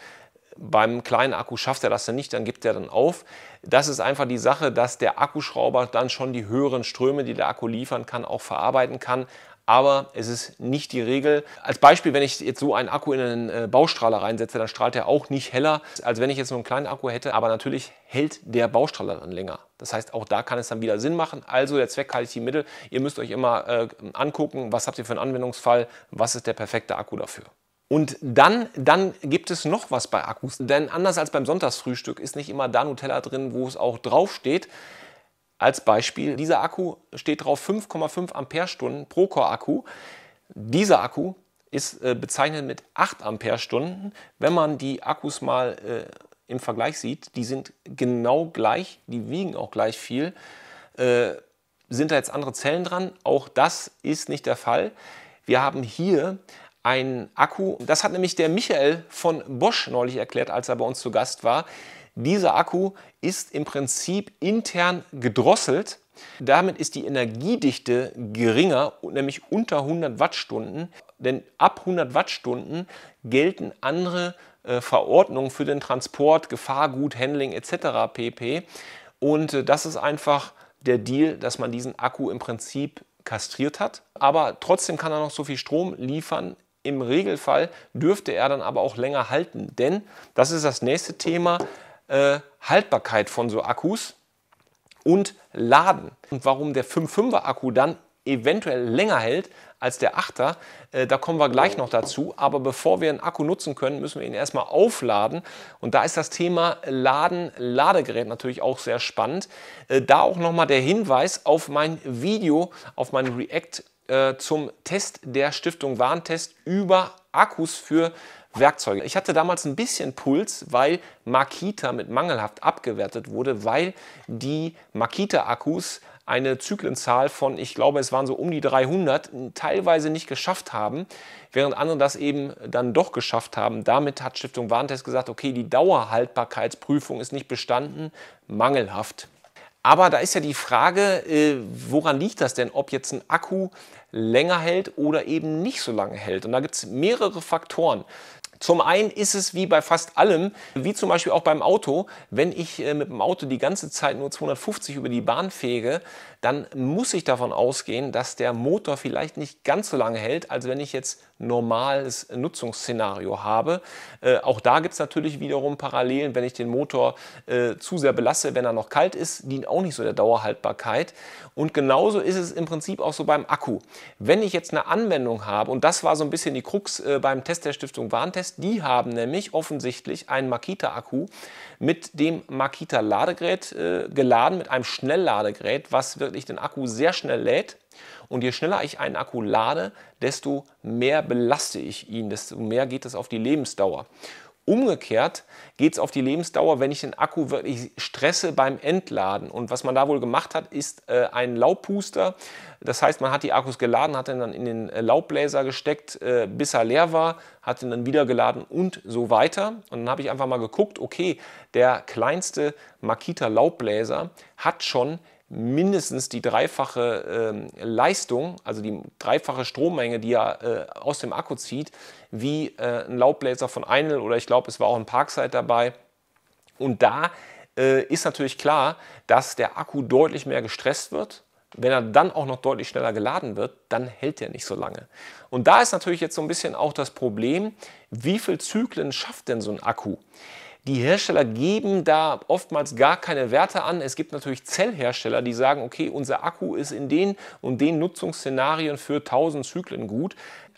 Beim kleinen Akku schafft er das dann nicht, dann gibt er dann auf. Das ist einfach die Sache, dass der Akkuschrauber dann schon die höheren Ströme, die der Akku liefern kann, auch verarbeiten kann aber es ist nicht die Regel. Als Beispiel, wenn ich jetzt so einen Akku in einen äh, Baustrahler reinsetze, dann strahlt er auch nicht heller, als wenn ich jetzt nur einen kleinen Akku hätte, aber natürlich hält der Baustrahler dann länger. Das heißt, auch da kann es dann wieder Sinn machen. Also der Zweck heiligt die Mittel. Ihr müsst euch immer äh, angucken, was habt ihr für einen Anwendungsfall, was ist der perfekte Akku dafür. Und dann, dann gibt es noch was bei Akkus. Denn anders als beim Sonntagsfrühstück ist nicht immer da Nutella drin, wo es auch draufsteht. Als Beispiel, dieser Akku steht drauf 5,5 Amperestunden pro Core-Akku. Dieser Akku ist äh, bezeichnet mit 8 Amperestunden. Wenn man die Akkus mal äh, im Vergleich sieht, die sind genau gleich, die wiegen auch gleich viel. Äh, sind da jetzt andere Zellen dran? Auch das ist nicht der Fall. Wir haben hier einen Akku, das hat nämlich der Michael von Bosch neulich erklärt, als er bei uns zu Gast war. Dieser Akku ist im Prinzip intern gedrosselt. Damit ist die Energiedichte geringer, nämlich unter 100 Wattstunden. Denn ab 100 Wattstunden gelten andere äh, Verordnungen für den Transport, Gefahrgut, Handling etc. pp. Und äh, das ist einfach der Deal, dass man diesen Akku im Prinzip kastriert hat. Aber trotzdem kann er noch so viel Strom liefern. Im Regelfall dürfte er dann aber auch länger halten, denn das ist das nächste Thema äh, Haltbarkeit von so Akkus und Laden. Und warum der 5.5er Akku dann eventuell länger hält als der 8er. Äh, da kommen wir gleich noch dazu. Aber bevor wir einen Akku nutzen können, müssen wir ihn erstmal aufladen. Und da ist das Thema Laden, Ladegerät natürlich auch sehr spannend. Äh, da auch nochmal der Hinweis auf mein Video, auf mein React äh, zum Test der Stiftung Warntest über Akkus für Werkzeuge. Ich hatte damals ein bisschen Puls, weil Makita mit mangelhaft abgewertet wurde, weil die Makita-Akkus eine Zyklenzahl von, ich glaube, es waren so um die 300, teilweise nicht geschafft haben, während andere das eben dann doch geschafft haben. Damit hat Stiftung Warentest gesagt, okay, die Dauerhaltbarkeitsprüfung ist nicht bestanden, mangelhaft. Aber da ist ja die Frage, äh, woran liegt das denn, ob jetzt ein Akku länger hält oder eben nicht so lange hält? Und da gibt es mehrere Faktoren. Zum einen ist es wie bei fast allem, wie zum Beispiel auch beim Auto, wenn ich äh, mit dem Auto die ganze Zeit nur 250 über die Bahn fege, dann muss ich davon ausgehen, dass der Motor vielleicht nicht ganz so lange hält, als wenn ich jetzt normales Nutzungsszenario habe. Äh, auch da gibt es natürlich wiederum Parallelen, wenn ich den Motor äh, zu sehr belasse, wenn er noch kalt ist, dient auch nicht so der Dauerhaltbarkeit. Und genauso ist es im Prinzip auch so beim Akku. Wenn ich jetzt eine Anwendung habe, und das war so ein bisschen die Krux äh, beim Test der Stiftung Warntest, die haben nämlich offensichtlich einen Makita-Akku mit dem Makita-Ladegerät äh, geladen, mit einem Schnellladegerät, was wir bedeutet, ich den Akku sehr schnell lädt. Und je schneller ich einen Akku lade, desto mehr belaste ich ihn, desto mehr geht es auf die Lebensdauer. Umgekehrt geht es auf die Lebensdauer, wenn ich den Akku wirklich stresse beim Entladen. Und was man da wohl gemacht hat, ist äh, ein Laubpuster. Das heißt, man hat die Akkus geladen, hat ihn dann in den äh, Laubbläser gesteckt, äh, bis er leer war, hat ihn dann wieder geladen und so weiter. Und dann habe ich einfach mal geguckt, okay, der kleinste Makita Laubbläser hat schon mindestens die dreifache äh, Leistung, also die dreifache Strommenge, die er äh, aus dem Akku zieht, wie äh, ein Laubbläser von Einel oder ich glaube, es war auch ein Parkside dabei. Und da äh, ist natürlich klar, dass der Akku deutlich mehr gestresst wird. Wenn er dann auch noch deutlich schneller geladen wird, dann hält er nicht so lange. Und da ist natürlich jetzt so ein bisschen auch das Problem, wie viele Zyklen schafft denn so ein Akku? Die Hersteller geben da oftmals gar keine Werte an. Es gibt natürlich Zellhersteller, die sagen, okay, unser Akku ist in den und den Nutzungsszenarien für 1000 Zyklen gut.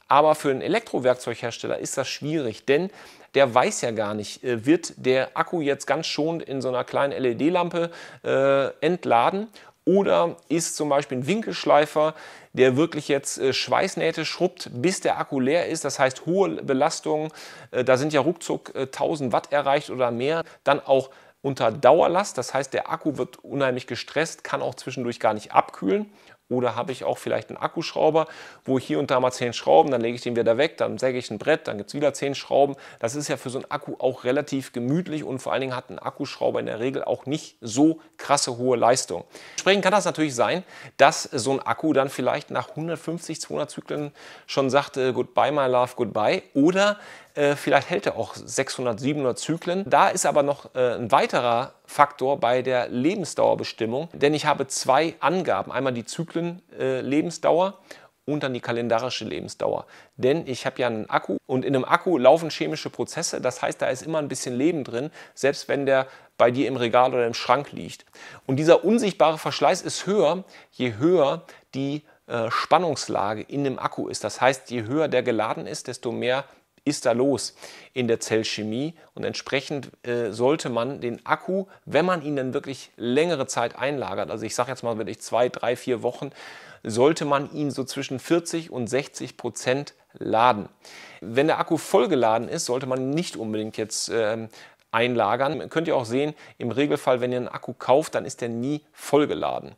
Aber für einen Elektrowerkzeughersteller ist das schwierig, denn der weiß ja gar nicht, äh, wird der Akku jetzt ganz schonend in so einer kleinen LED-Lampe äh, entladen oder ist zum Beispiel ein Winkelschleifer der wirklich jetzt äh, Schweißnähte schrubbt, bis der Akku leer ist. Das heißt, hohe Belastungen, äh, da sind ja ruckzuck 1000 äh, Watt erreicht oder mehr. Dann auch unter Dauerlast, das heißt, der Akku wird unheimlich gestresst, kann auch zwischendurch gar nicht abkühlen. Oder habe ich auch vielleicht einen Akkuschrauber, wo ich hier und da mal 10 Schrauben, dann lege ich den wieder weg, dann säge ich ein Brett, dann gibt es wieder 10 Schrauben. Das ist ja für so einen Akku auch relativ gemütlich und vor allen Dingen hat ein Akkuschrauber in der Regel auch nicht so krasse hohe Leistung. Entsprechend kann das natürlich sein, dass so ein Akku dann vielleicht nach 150, 200 Zyklen schon sagt, äh, goodbye my love, goodbye. Oder äh, vielleicht hält er auch 600, 700 Zyklen. Da ist aber noch äh, ein weiterer Faktor bei der Lebensdauerbestimmung, denn ich habe zwei Angaben. Einmal die Zyklenlebensdauer äh, und dann die kalendarische Lebensdauer. Denn ich habe ja einen Akku und in einem Akku laufen chemische Prozesse. Das heißt, da ist immer ein bisschen Leben drin, selbst wenn der bei dir im Regal oder im Schrank liegt. Und dieser unsichtbare Verschleiß ist höher, je höher die äh, Spannungslage in dem Akku ist. Das heißt, je höher der geladen ist, desto mehr ist da los in der Zellchemie und entsprechend äh, sollte man den Akku, wenn man ihn dann wirklich längere Zeit einlagert, also ich sage jetzt mal wirklich zwei, drei, vier Wochen, sollte man ihn so zwischen 40 und 60 Prozent laden. Wenn der Akku vollgeladen ist, sollte man nicht unbedingt jetzt äh, einlagern. Könnt ihr auch sehen, im Regelfall, wenn ihr einen Akku kauft, dann ist der nie vollgeladen.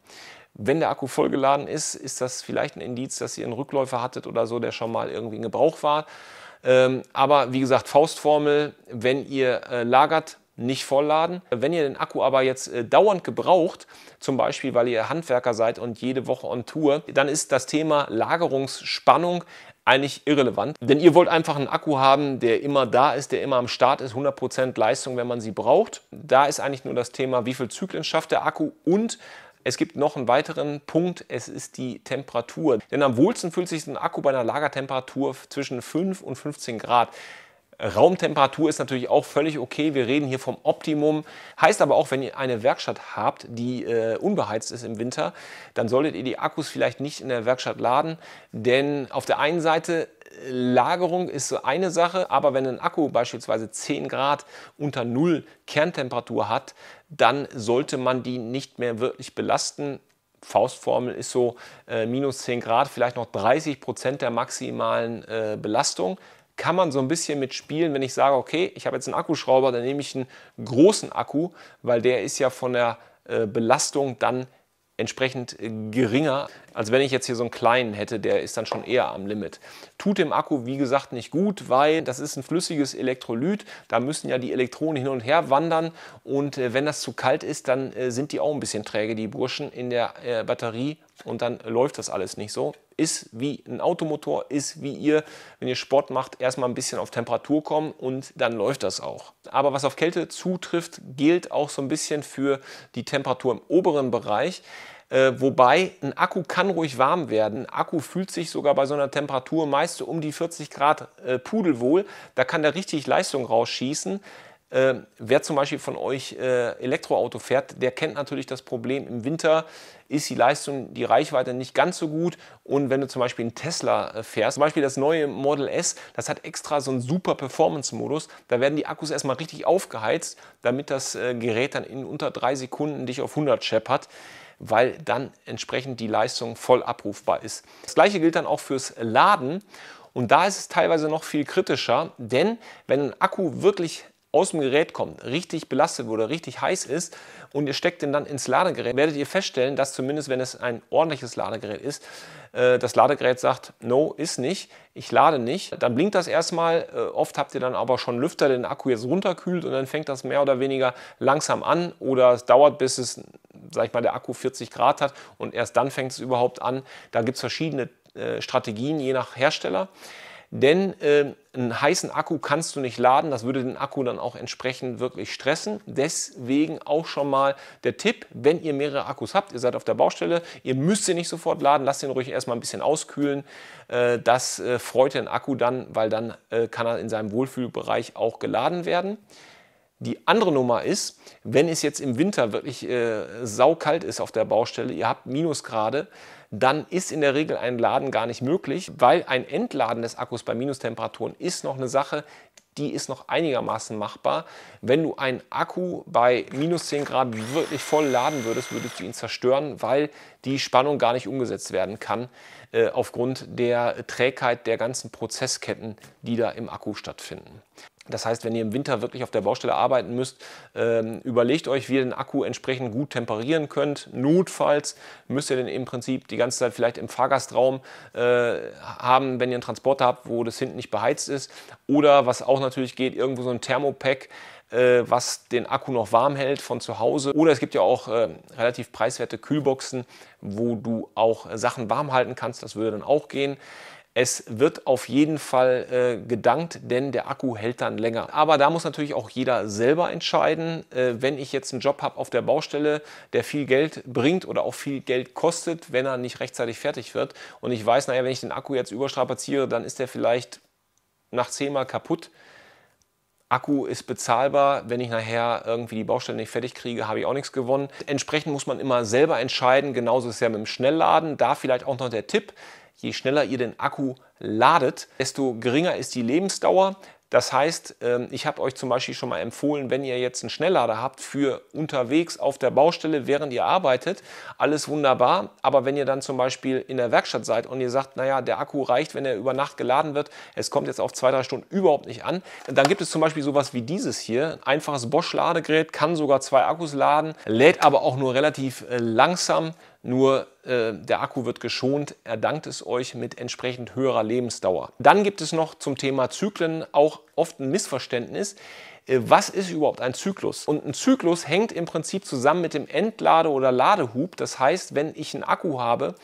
Wenn der Akku vollgeladen ist, ist das vielleicht ein Indiz, dass ihr einen Rückläufer hattet oder so, der schon mal irgendwie in Gebrauch war. Ähm, aber wie gesagt, Faustformel, wenn ihr äh, lagert, nicht vollladen. Wenn ihr den Akku aber jetzt äh, dauernd gebraucht, zum Beispiel weil ihr Handwerker seid und jede Woche on Tour, dann ist das Thema Lagerungsspannung eigentlich irrelevant. Denn ihr wollt einfach einen Akku haben, der immer da ist, der immer am Start ist, 100% Leistung, wenn man sie braucht. Da ist eigentlich nur das Thema, wie viel Zyklen schafft der Akku und es gibt noch einen weiteren Punkt, es ist die Temperatur. Denn am wohlsten fühlt sich ein Akku bei einer Lagertemperatur zwischen 5 und 15 Grad. Raumtemperatur ist natürlich auch völlig okay. Wir reden hier vom Optimum. Heißt aber auch, wenn ihr eine Werkstatt habt, die äh, unbeheizt ist im Winter, dann solltet ihr die Akkus vielleicht nicht in der Werkstatt laden. Denn auf der einen Seite äh, Lagerung ist so eine Sache, aber wenn ein Akku beispielsweise 10 Grad unter Null Kerntemperatur hat, dann sollte man die nicht mehr wirklich belasten. Faustformel ist so äh, minus 10 Grad, vielleicht noch 30 Prozent der maximalen äh, Belastung kann man so ein bisschen mitspielen, wenn ich sage, okay, ich habe jetzt einen Akkuschrauber, dann nehme ich einen großen Akku, weil der ist ja von der äh, Belastung dann entsprechend äh, geringer als wenn ich jetzt hier so einen kleinen hätte, der ist dann schon eher am Limit. Tut dem Akku, wie gesagt, nicht gut, weil das ist ein flüssiges Elektrolyt. Da müssen ja die Elektronen hin und her wandern. Und äh, wenn das zu kalt ist, dann äh, sind die auch ein bisschen träge, die Burschen in der äh, Batterie. Und dann äh, läuft das alles nicht so. Ist wie ein Automotor, ist wie ihr, wenn ihr Sport macht, erstmal ein bisschen auf Temperatur kommen und dann läuft das auch. Aber was auf Kälte zutrifft, gilt auch so ein bisschen für die Temperatur im oberen Bereich. Äh, wobei ein Akku kann ruhig warm werden. Ein Akku fühlt sich sogar bei so einer Temperatur meist um die 40 Grad äh, pudelwohl. Da kann der richtig Leistung rausschießen. Äh, wer zum Beispiel von euch äh, Elektroauto fährt, der kennt natürlich das Problem. Im Winter ist die Leistung, die Reichweite nicht ganz so gut. Und wenn du zum Beispiel einen Tesla äh, fährst, zum Beispiel das neue Model S, das hat extra so einen super Performance-Modus. Da werden die Akkus erstmal richtig aufgeheizt, damit das äh, Gerät dann in unter drei Sekunden dich auf 100 scheppert. hat weil dann entsprechend die Leistung voll abrufbar ist. Das gleiche gilt dann auch fürs Laden. Und da ist es teilweise noch viel kritischer, denn wenn ein Akku wirklich aus dem Gerät kommt, richtig belastet wurde, richtig heiß ist und ihr steckt den dann ins Ladegerät, werdet ihr feststellen, dass zumindest wenn es ein ordentliches Ladegerät ist, äh, das Ladegerät sagt, no, ist nicht, ich lade nicht. Dann blinkt das erstmal, äh, oft habt ihr dann aber schon Lüfter, den Akku jetzt runterkühlt und dann fängt das mehr oder weniger langsam an oder es dauert, bis es, sag ich mal, der Akku 40 Grad hat und erst dann fängt es überhaupt an. Da gibt es verschiedene äh, Strategien je nach Hersteller. Denn ähm, einen heißen Akku kannst du nicht laden, das würde den Akku dann auch entsprechend wirklich stressen. Deswegen auch schon mal der Tipp, wenn ihr mehrere Akkus habt, ihr seid auf der Baustelle, ihr müsst den nicht sofort laden, lasst den ruhig erstmal ein bisschen auskühlen. Äh, das äh, freut den Akku dann, weil dann äh, kann er in seinem Wohlfühlbereich auch geladen werden. Die andere Nummer ist, wenn es jetzt im Winter wirklich äh, saukalt ist auf der Baustelle, ihr habt Minusgrade, dann ist in der Regel ein Laden gar nicht möglich, weil ein Entladen des Akkus bei Minustemperaturen ist noch eine Sache, die ist noch einigermaßen machbar. Wenn du einen Akku bei minus 10 Grad wirklich voll laden würdest, würdest du ihn zerstören, weil die Spannung gar nicht umgesetzt werden kann äh, aufgrund der Trägheit der ganzen Prozessketten, die da im Akku stattfinden. Das heißt, wenn ihr im Winter wirklich auf der Baustelle arbeiten müsst, ähm, überlegt euch, wie ihr den Akku entsprechend gut temperieren könnt. Notfalls müsst ihr den im Prinzip die ganze Zeit vielleicht im Fahrgastraum äh, haben, wenn ihr einen Transporter habt, wo das hinten nicht beheizt ist. Oder was auch natürlich geht, irgendwo so ein Thermopack äh, was den Akku noch warm hält von zu Hause. Oder es gibt ja auch äh, relativ preiswerte Kühlboxen, wo du auch äh, Sachen warm halten kannst. Das würde dann auch gehen. Es wird auf jeden Fall äh, gedankt, denn der Akku hält dann länger. Aber da muss natürlich auch jeder selber entscheiden. Äh, wenn ich jetzt einen Job habe auf der Baustelle, der viel Geld bringt oder auch viel Geld kostet, wenn er nicht rechtzeitig fertig wird und ich weiß, naja, wenn ich den Akku jetzt überstrapaziere, dann ist der vielleicht nach zehnmal kaputt. Akku ist bezahlbar. Wenn ich nachher irgendwie die Baustelle nicht fertig kriege, habe ich auch nichts gewonnen. Entsprechend muss man immer selber entscheiden. Genauso ist es ja mit dem Schnellladen. Da vielleicht auch noch der Tipp je schneller ihr den Akku ladet, desto geringer ist die Lebensdauer. Das heißt, ähm, ich habe euch zum Beispiel schon mal empfohlen, wenn ihr jetzt einen Schnelllader habt für unterwegs auf der Baustelle, während ihr arbeitet, alles wunderbar. Aber wenn ihr dann zum Beispiel in der Werkstatt seid und ihr sagt, naja, der Akku reicht, wenn er über Nacht geladen wird, es kommt jetzt auf zwei, drei Stunden überhaupt nicht an, dann gibt es zum Beispiel sowas wie dieses hier. Ein einfaches Bosch-Ladegerät kann sogar zwei Akkus laden, lädt aber auch nur relativ äh, langsam nur äh, der Akku wird geschont, er dankt es euch mit entsprechend höherer Lebensdauer. Dann gibt es noch zum Thema Zyklen auch oft ein Missverständnis. Äh, was ist überhaupt ein Zyklus? Und ein Zyklus hängt im Prinzip zusammen mit dem Entlade- oder Ladehub. Das heißt, wenn ich einen Akku habe,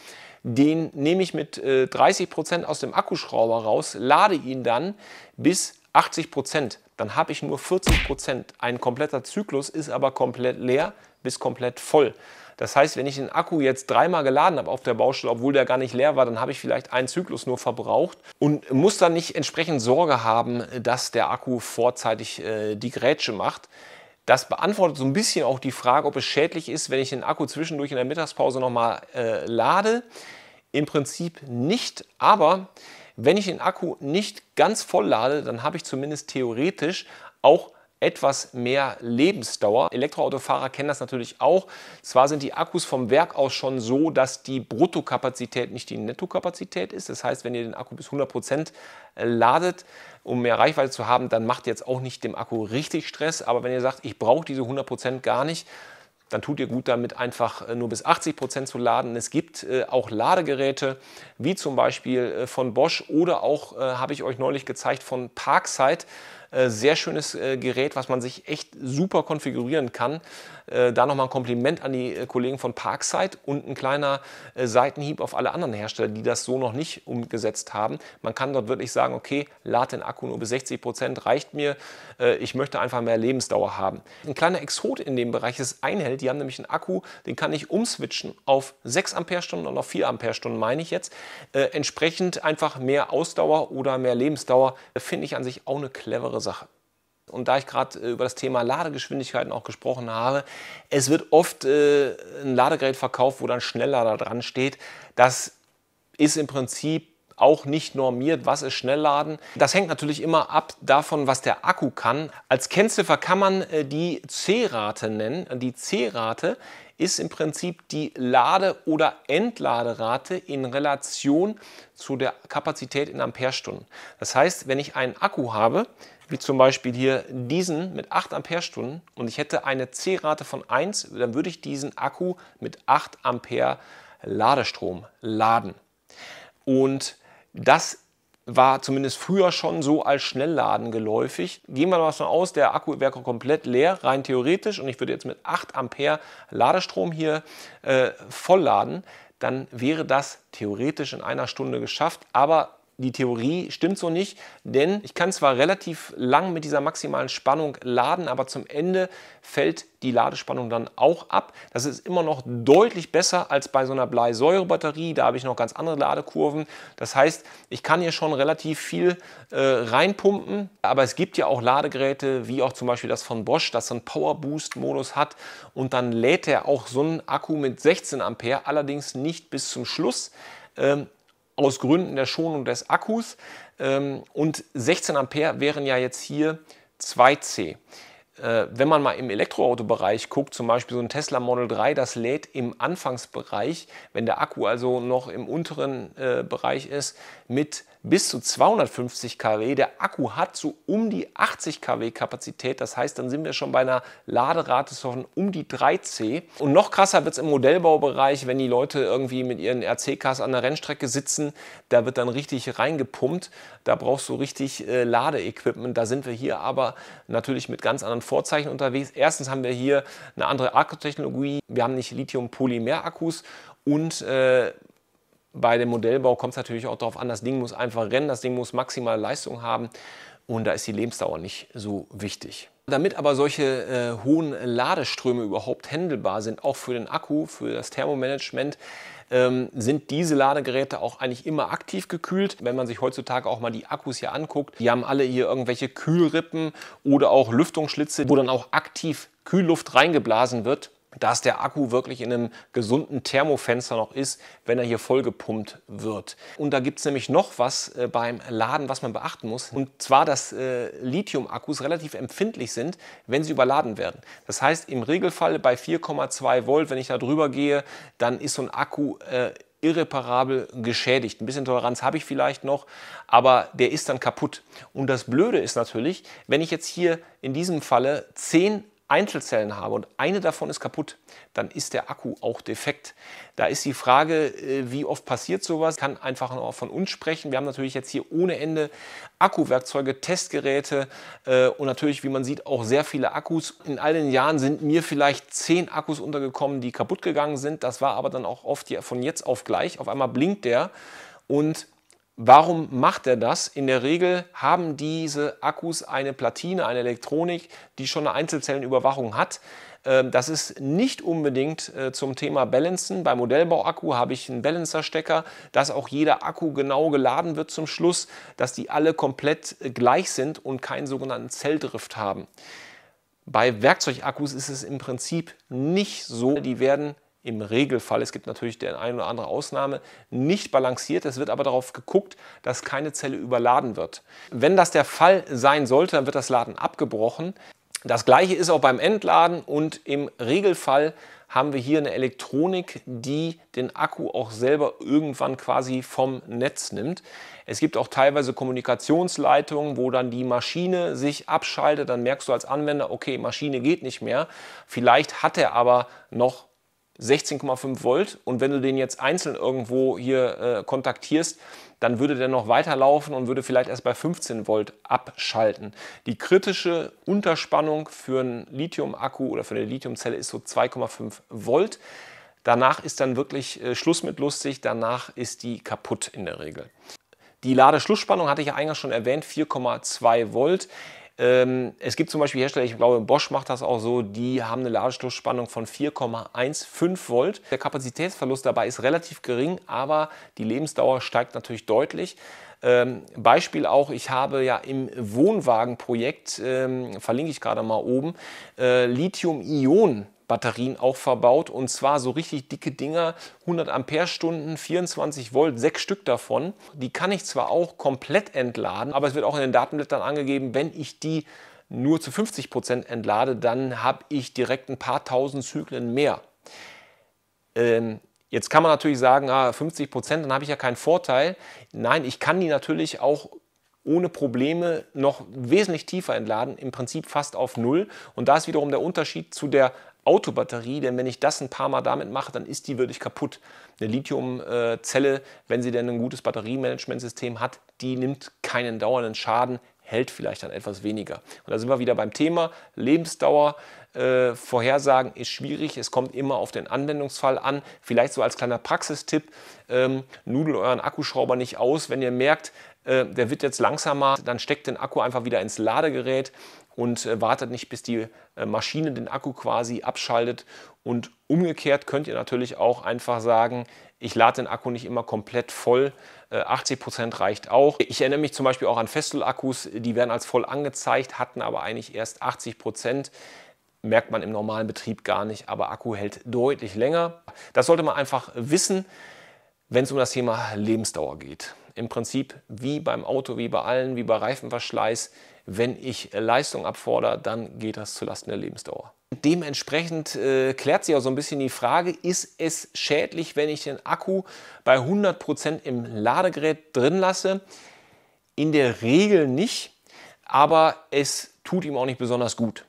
den nehme ich mit äh, 30% aus dem Akkuschrauber raus, lade ihn dann bis 80%. Dann habe ich nur 40%. Ein kompletter Zyklus ist aber komplett leer bis komplett voll. Das heißt, wenn ich den Akku jetzt dreimal geladen habe auf der Baustelle, obwohl der gar nicht leer war, dann habe ich vielleicht einen Zyklus nur verbraucht und muss dann nicht entsprechend Sorge haben, dass der Akku vorzeitig äh, die Grätsche macht. Das beantwortet so ein bisschen auch die Frage, ob es schädlich ist, wenn ich den Akku zwischendurch in der Mittagspause nochmal äh, lade. Im Prinzip nicht, aber wenn ich den Akku nicht ganz voll lade, dann habe ich zumindest theoretisch auch etwas mehr Lebensdauer. Elektroautofahrer kennen das natürlich auch. Zwar sind die Akkus vom Werk aus schon so, dass die Bruttokapazität nicht die Nettokapazität ist. Das heißt, wenn ihr den Akku bis 100% äh, ladet, um mehr Reichweite zu haben, dann macht jetzt auch nicht dem Akku richtig Stress. Aber wenn ihr sagt, ich brauche diese 100% gar nicht, dann tut ihr gut damit, einfach äh, nur bis 80 zu laden. Es gibt äh, auch Ladegeräte, wie zum Beispiel von Bosch oder auch, habe ich euch neulich gezeigt, von Parkside. Äh, sehr schönes äh, Gerät, was man sich echt super konfigurieren kann. Äh, da nochmal ein Kompliment an die äh, Kollegen von Parkside und ein kleiner äh, Seitenhieb auf alle anderen Hersteller, die das so noch nicht umgesetzt haben. Man kann dort wirklich sagen, okay, lad den Akku nur bis 60 Prozent, reicht mir. ich möchte einfach mehr Lebensdauer haben. Ein kleiner Exot in dem Bereich ist Einheld. Die haben nämlich einen Akku, den kann ich umswitchen auf 6 Ampere-Stunden und auf 4 Ampere-Stunden, meine ich jetzt. entsprechend einfach mehr Ausdauer oder mehr Lebensdauer finde ich an sich auch eine clevere Sache. Und da ich gerade äh, über das Thema Ladegeschwindigkeiten auch gesprochen habe, es wird oft äh, ein Ladegerät verkauft, wo dann Schnelllader dran steht. Das ist im Prinzip auch nicht normiert, was ist Schnellladen. Das hängt natürlich immer ab davon, was der Akku kann. Als Kennziffer kann man äh, die C-Rate nennen. Die C-Rate ist im Prinzip die Lade- oder Entladerate in Relation zu der Kapazität in Amperestunden. Das heißt, wenn ich einen Akku habe, wie zum Beispiel hier diesen mit 8 Amperestunden und ich hätte eine C-Rate von 1, dann würde ich diesen Akku mit 8 Ampere Ladestrom laden. Und das war zumindest früher schon so als Schnellladen geläufig. Gehen wir mal davon aus, der Akku wäre komplett leer, rein theoretisch, und ich würde jetzt mit 8 Ampere Ladestrom hier äh, vollladen, dann wäre das theoretisch in einer Stunde geschafft. Aber die Theorie stimmt so nicht, denn ich kann zwar relativ lang mit dieser maximalen Spannung laden, aber zum Ende fällt die Ladespannung dann auch ab. Das ist immer noch deutlich besser als bei so einer Bleisäurebatterie. Da habe ich noch ganz andere Ladekurven. Das heißt, ich kann hier schon relativ viel äh, reinpumpen. Aber es gibt ja auch Ladegeräte, wie auch zum Beispiel das von Bosch, das einen powerboost Modus hat. Und dann lädt er auch so einen Akku mit 16 Ampere, allerdings nicht bis zum Schluss. Ähm, aus Gründen der Schonung des Akkus. Ähm, und 16 Ampere wären ja jetzt hier 2C. Äh, wenn man mal im Elektroautobereich guckt, zum Beispiel so ein Tesla Model 3, das lädt im Anfangsbereich, wenn der Akku also noch im unteren äh, Bereich ist, mit bis zu 250 kW. Der Akku hat so um die 80 kW Kapazität. Das heißt, dann sind wir schon bei einer Laderate von um die 3C. Und noch krasser wird es im Modellbaubereich, wenn die Leute irgendwie mit ihren RC-Cars an der Rennstrecke sitzen. Da wird dann richtig reingepumpt. Da brauchst du richtig äh, Ladeequipment. Da sind wir hier aber natürlich mit ganz anderen Vorzeichen unterwegs. Erstens haben wir hier eine andere Akkutechnologie. Wir haben nicht Lithium-Polymer-Akkus und äh, bei dem Modellbau kommt es natürlich auch darauf an, das Ding muss einfach rennen, das Ding muss maximale Leistung haben und da ist die Lebensdauer nicht so wichtig. Damit aber solche äh, hohen Ladeströme überhaupt händelbar sind, auch für den Akku, für das Thermomanagement, ähm, sind diese Ladegeräte auch eigentlich immer aktiv gekühlt. Wenn man sich heutzutage auch mal die Akkus hier anguckt, die haben alle hier irgendwelche Kühlrippen oder auch Lüftungsschlitze, wo dann auch aktiv Kühlluft reingeblasen wird dass der Akku wirklich in einem gesunden Thermofenster noch ist, wenn er hier vollgepumpt wird. Und da gibt es nämlich noch was äh, beim Laden, was man beachten muss. Und zwar, dass äh, Lithium-Akkus relativ empfindlich sind, wenn sie überladen werden. Das heißt, im Regelfall bei 4,2 Volt, wenn ich da drüber gehe, dann ist so ein Akku äh, irreparabel geschädigt. Ein bisschen Toleranz habe ich vielleicht noch, aber der ist dann kaputt. Und das Blöde ist natürlich, wenn ich jetzt hier in diesem Falle 10 Einzelzellen habe und eine davon ist kaputt, dann ist der Akku auch defekt. Da ist die Frage, äh, wie oft passiert sowas, ich kann einfach nur von uns sprechen. Wir haben natürlich jetzt hier ohne Ende Akkuwerkzeuge, Testgeräte äh, und natürlich, wie man sieht, auch sehr viele Akkus. In all den Jahren sind mir vielleicht zehn Akkus untergekommen, die kaputt gegangen sind. Das war aber dann auch oft von jetzt auf gleich. Auf einmal blinkt der und Warum macht er das? In der Regel haben diese Akkus eine Platine, eine Elektronik, die schon eine Einzelzellenüberwachung hat. Ähm, das ist nicht unbedingt äh, zum Thema Balancen. Beim Modellbauakku habe ich einen Balancer-Stecker, dass auch jeder Akku genau geladen wird zum Schluss, dass die alle komplett äh, gleich sind und keinen sogenannten Zelldrift haben. Bei Werkzeugakkus ist es im Prinzip nicht so. Die werden im Regelfall, es gibt natürlich die eine oder andere Ausnahme, nicht balanciert. Es wird aber darauf geguckt, dass keine Zelle überladen wird. Wenn das der Fall sein sollte, dann wird das Laden abgebrochen. Das gleiche ist auch beim Entladen und im Regelfall haben wir hier eine Elektronik, die den Akku auch selber irgendwann quasi vom Netz nimmt. Es gibt auch teilweise Kommunikationsleitungen, wo dann die Maschine sich abschaltet. Dann merkst du als Anwender, okay, Maschine geht nicht mehr. Vielleicht hat er aber noch 16,5 Volt und wenn du den jetzt einzeln irgendwo hier äh, kontaktierst, dann würde der noch weiterlaufen und würde vielleicht erst bei 15 Volt abschalten. Die kritische Unterspannung für einen Lithium-Akku oder für eine Lithiumzelle ist so 2,5 Volt. Danach ist dann wirklich äh, Schluss mit lustig, danach ist die kaputt in der Regel. Die Ladeschlussspannung hatte ich ja eingangs schon erwähnt, 4,2 Volt. Ähm, es gibt zum Beispiel Hersteller, ich glaube Bosch macht das auch so, die haben eine Ladeschlussspannung von 4,15 Volt. Der Kapazitätsverlust dabei ist relativ gering, aber die Lebensdauer steigt natürlich deutlich. Ähm, Beispiel auch, ich habe ja im Wohnwagenprojekt, ähm, verlinke ich gerade mal oben, äh, Lithium-Ionen Batterien auch verbaut und zwar so richtig dicke Dinger, 100 Amperestunden, 24 Volt, sechs Stück davon. Die kann ich zwar auch komplett entladen, aber es wird auch in den Datenblättern angegeben, wenn ich die nur zu 50 Prozent entlade, dann habe ich direkt ein paar tausend Zyklen mehr. Ähm, jetzt kann man natürlich sagen, ah, 50 Prozent, dann habe ich ja keinen Vorteil. Nein, ich kann die natürlich auch ohne Probleme noch wesentlich tiefer entladen, im Prinzip fast auf Null. Und da ist wiederum der Unterschied zu der Autobatterie, denn wenn ich das ein paar Mal damit mache, dann ist die wirklich kaputt. Eine Lithiumzelle, wenn sie denn ein gutes Batteriemanagementsystem hat, die nimmt keinen dauernden Schaden, hält vielleicht dann etwas weniger. Und da sind wir wieder beim Thema Lebensdauer. Äh, vorhersagen ist schwierig, es kommt immer auf den Anwendungsfall an. Vielleicht so als kleiner Praxistipp, ähm, nudel euren Akkuschrauber nicht aus, wenn ihr merkt, äh, der wird jetzt langsamer, dann steckt den Akku einfach wieder ins Ladegerät und äh, wartet nicht, bis die äh, Maschine den Akku quasi abschaltet. Und umgekehrt könnt ihr natürlich auch einfach sagen, ich lade den Akku nicht immer komplett voll. 80% äh, reicht auch. Ich erinnere mich zum Beispiel auch an Festool-Akkus, die werden als voll angezeigt, hatten aber eigentlich erst 80% merkt man im normalen Betrieb gar nicht, aber Akku hält deutlich länger. Das sollte man einfach wissen, wenn es um das Thema Lebensdauer geht im Prinzip wie beim Auto, wie bei allen, wie bei Reifenverschleiß. Wenn ich Leistung abfordere, dann geht das zulasten der Lebensdauer. Dementsprechend äh, klärt sich auch so ein bisschen die Frage, ist es schädlich, wenn ich den Akku bei 100% im Ladegerät drin lasse? In der Regel nicht, aber es tut ihm auch nicht besonders gut.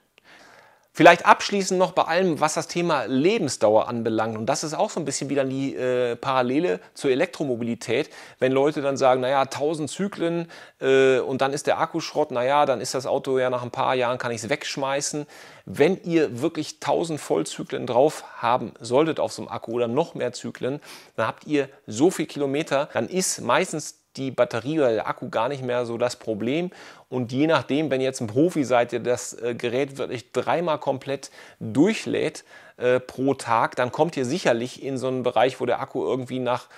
Vielleicht abschließend noch bei allem, was das Thema Lebensdauer anbelangt. Und das ist auch so ein bisschen wieder die äh, Parallele zur Elektromobilität. Wenn Leute dann sagen, naja, 1000 Zyklen äh, und dann ist der Akkuschrott, naja, dann ist das Auto ja nach ein paar Jahren, kann ich es wegschmeißen. Wenn ihr wirklich 1000 Vollzyklen drauf haben solltet auf so einem Akku oder noch mehr Zyklen, dann habt ihr so viel Kilometer, dann ist meistens die Batterie oder der Akku gar nicht mehr so das Problem. Und je nachdem, wenn ihr jetzt ein Profi seid, ihr das äh, Gerät wirklich dreimal komplett durchlädt äh, pro Tag, dann kommt ihr sicherlich in so einen Bereich, wo der Akku irgendwie nach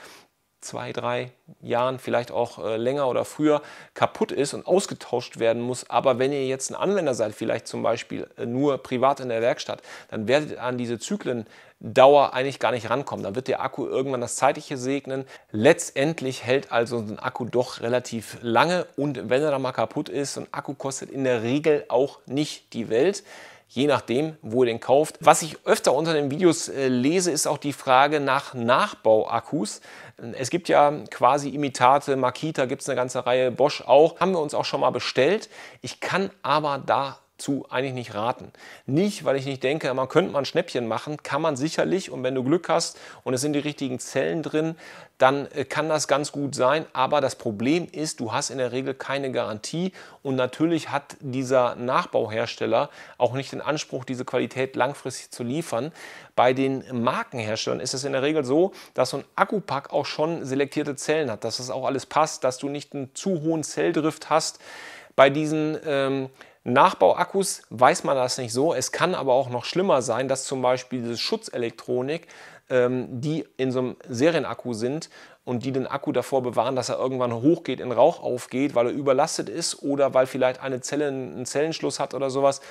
zwei, drei Jahren, vielleicht auch äh, länger oder früher kaputt ist und ausgetauscht werden muss. Aber wenn ihr jetzt ein Anwender seid, vielleicht zum Beispiel äh, nur privat in der Werkstatt, dann werdet ihr an diese Zyklen Dauer eigentlich gar nicht rankommen. Da wird der Akku irgendwann das Zeitliche segnen. Letztendlich hält also ein Akku doch relativ lange und wenn er dann mal kaputt ist, ein Akku kostet in der Regel auch nicht die Welt je nachdem, wo ihr den kauft. Was ich öfter unter den Videos äh, lese, ist auch die Frage nach Nachbauakkus. Es gibt ja quasi Imitate, Makita gibt es eine ganze Reihe, Bosch auch, haben wir uns auch schon mal bestellt. Ich kann aber da zu eigentlich nicht raten. Nicht, weil ich nicht denke, man könnte mal ein Schnäppchen machen, kann man sicherlich und wenn du Glück hast und es sind die richtigen Zellen drin, dann äh, kann das ganz gut sein, aber das Problem ist, du hast in der Regel keine Garantie und natürlich hat dieser Nachbauhersteller auch nicht den Anspruch, diese Qualität langfristig zu liefern. Bei den Markenherstellern ist es in der Regel so, dass so ein Akkupack auch schon selektierte Zellen hat, dass das auch alles passt, dass du nicht einen zu hohen Zelldrift hast. Bei diesen ähm, Nachbauakkus weiß man das nicht so. Es kann aber auch noch schlimmer sein, dass zum Beispiel diese Schutzelektronik, ähm, die in so einem Serienakku sind und die den Akku davor bewahren, dass er irgendwann hochgeht, in Rauch aufgeht, weil er überlastet ist oder weil vielleicht eine Zelle einen Zellenschluss hat oder sowas,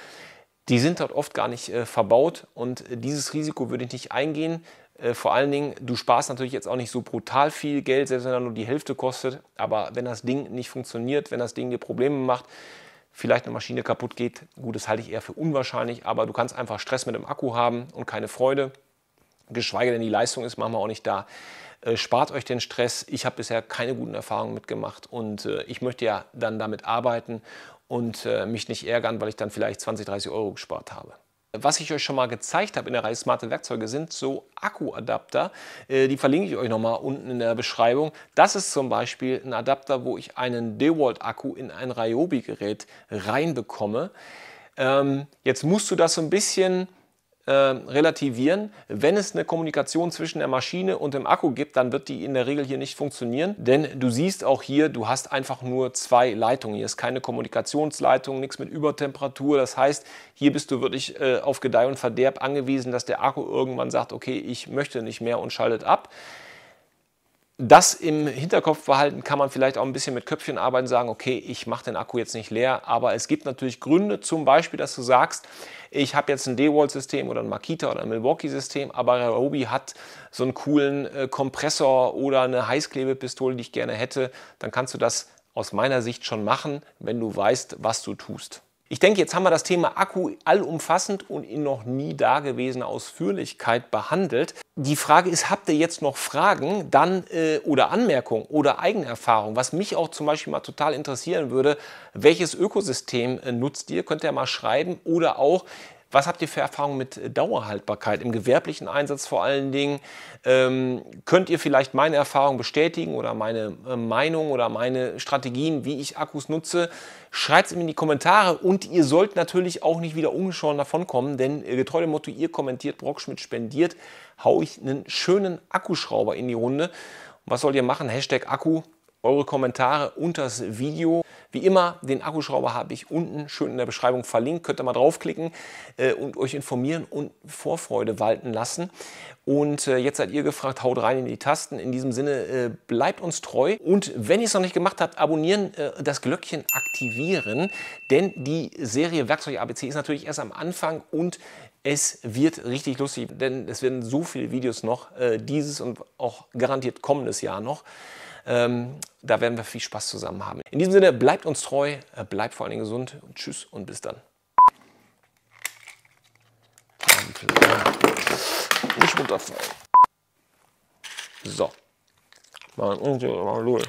die sind dort oft gar nicht äh, verbaut und äh, dieses Risiko würde ich nicht eingehen. Äh, vor allen Dingen, du sparst natürlich jetzt auch nicht so brutal viel Geld, selbst wenn er nur die Hälfte kostet. Aber wenn das Ding nicht funktioniert, wenn das Ding dir Probleme macht, vielleicht eine Maschine kaputt geht. Gut, das halte ich eher für unwahrscheinlich, aber du kannst einfach Stress mit dem Akku haben und keine Freude. Geschweige denn die Leistung ist manchmal auch nicht da. Äh, spart euch den Stress. Ich habe bisher keine guten Erfahrungen mitgemacht und äh, ich möchte ja dann damit arbeiten und äh, mich nicht ärgern, weil ich dann vielleicht 20, 30 Euro gespart habe was ich euch schon mal gezeigt habe in der Reihe smarte Werkzeuge, sind so Akkuadapter. Äh, die verlinke ich euch nochmal unten in der Beschreibung. Das ist zum Beispiel ein Adapter, wo ich einen DeWalt-Akku in ein Ryobi-Gerät reinbekomme. Ähm, jetzt musst du das so ein bisschen äh, relativieren. Wenn es eine Kommunikation zwischen der Maschine und dem Akku gibt, dann wird die in der Regel hier nicht funktionieren, denn du siehst auch hier, du hast einfach nur zwei Leitungen. Hier ist keine Kommunikationsleitung, nichts mit Übertemperatur. Das heißt, hier bist du wirklich äh, auf Gedeih und Verderb angewiesen, dass der Akku irgendwann sagt, okay, ich möchte nicht mehr und schaltet ab das im Hinterkopf behalten, kann man vielleicht auch ein bisschen mit Köpfchen arbeiten, sagen, okay, ich mache den Akku jetzt nicht leer, aber es gibt natürlich Gründe, zum Beispiel, dass du sagst, ich habe jetzt ein DeWalt-System oder ein Makita oder ein Milwaukee-System, aber Ryobi hat so einen coolen äh, Kompressor oder eine Heißklebepistole, die ich gerne hätte, dann kannst du das aus meiner Sicht schon machen, wenn du weißt, was du tust. Ich denke, jetzt haben wir das Thema Akku allumfassend und in noch nie dagewesener Ausführlichkeit behandelt. Die Frage ist, habt ihr jetzt noch Fragen dann äh, oder Anmerkungen oder Eigenerfahrung? Was mich auch zum Beispiel mal total interessieren würde, welches Ökosystem äh, nutzt ihr? Könnt ihr mal schreiben oder auch, was habt ihr für Erfahrungen mit äh, Dauerhaltbarkeit im gewerblichen Einsatz vor allen Dingen? Ähm, könnt ihr vielleicht meine Erfahrungen bestätigen oder meine äh, Meinung oder meine Strategien, wie ich Akkus nutze? Schreibt es mir in die Kommentare und ihr sollt natürlich auch nicht wieder ungeschoren davonkommen, denn äh, getreu dem Motto, ihr kommentiert, Brockschmidt spendiert, haue ich einen schönen Akkuschrauber in die Runde. Und was sollt ihr machen? Hashtag Akku, eure Kommentare unter das Video. Wie immer, den Akkuschrauber habe ich unten schön in der Beschreibung verlinkt. Könnt ihr mal draufklicken äh, und euch informieren und Vorfreude walten lassen. Und äh, jetzt seid ihr gefragt, haut rein in die Tasten. In diesem Sinne, äh, bleibt uns treu. Und wenn ihr es noch nicht gemacht habt, abonnieren, äh, das Glöckchen aktivieren. Denn die Serie Werkzeug ABC ist natürlich erst am Anfang und es wird richtig lustig, denn es werden so viele Videos noch, äh, dieses und auch garantiert kommendes Jahr noch. Ähm, da werden wir viel Spaß zusammen haben. In diesem Sinne, bleibt uns treu, bleibt vor allem gesund. Und tschüss und bis dann. Nicht runterfallen. So. Mal, mal los.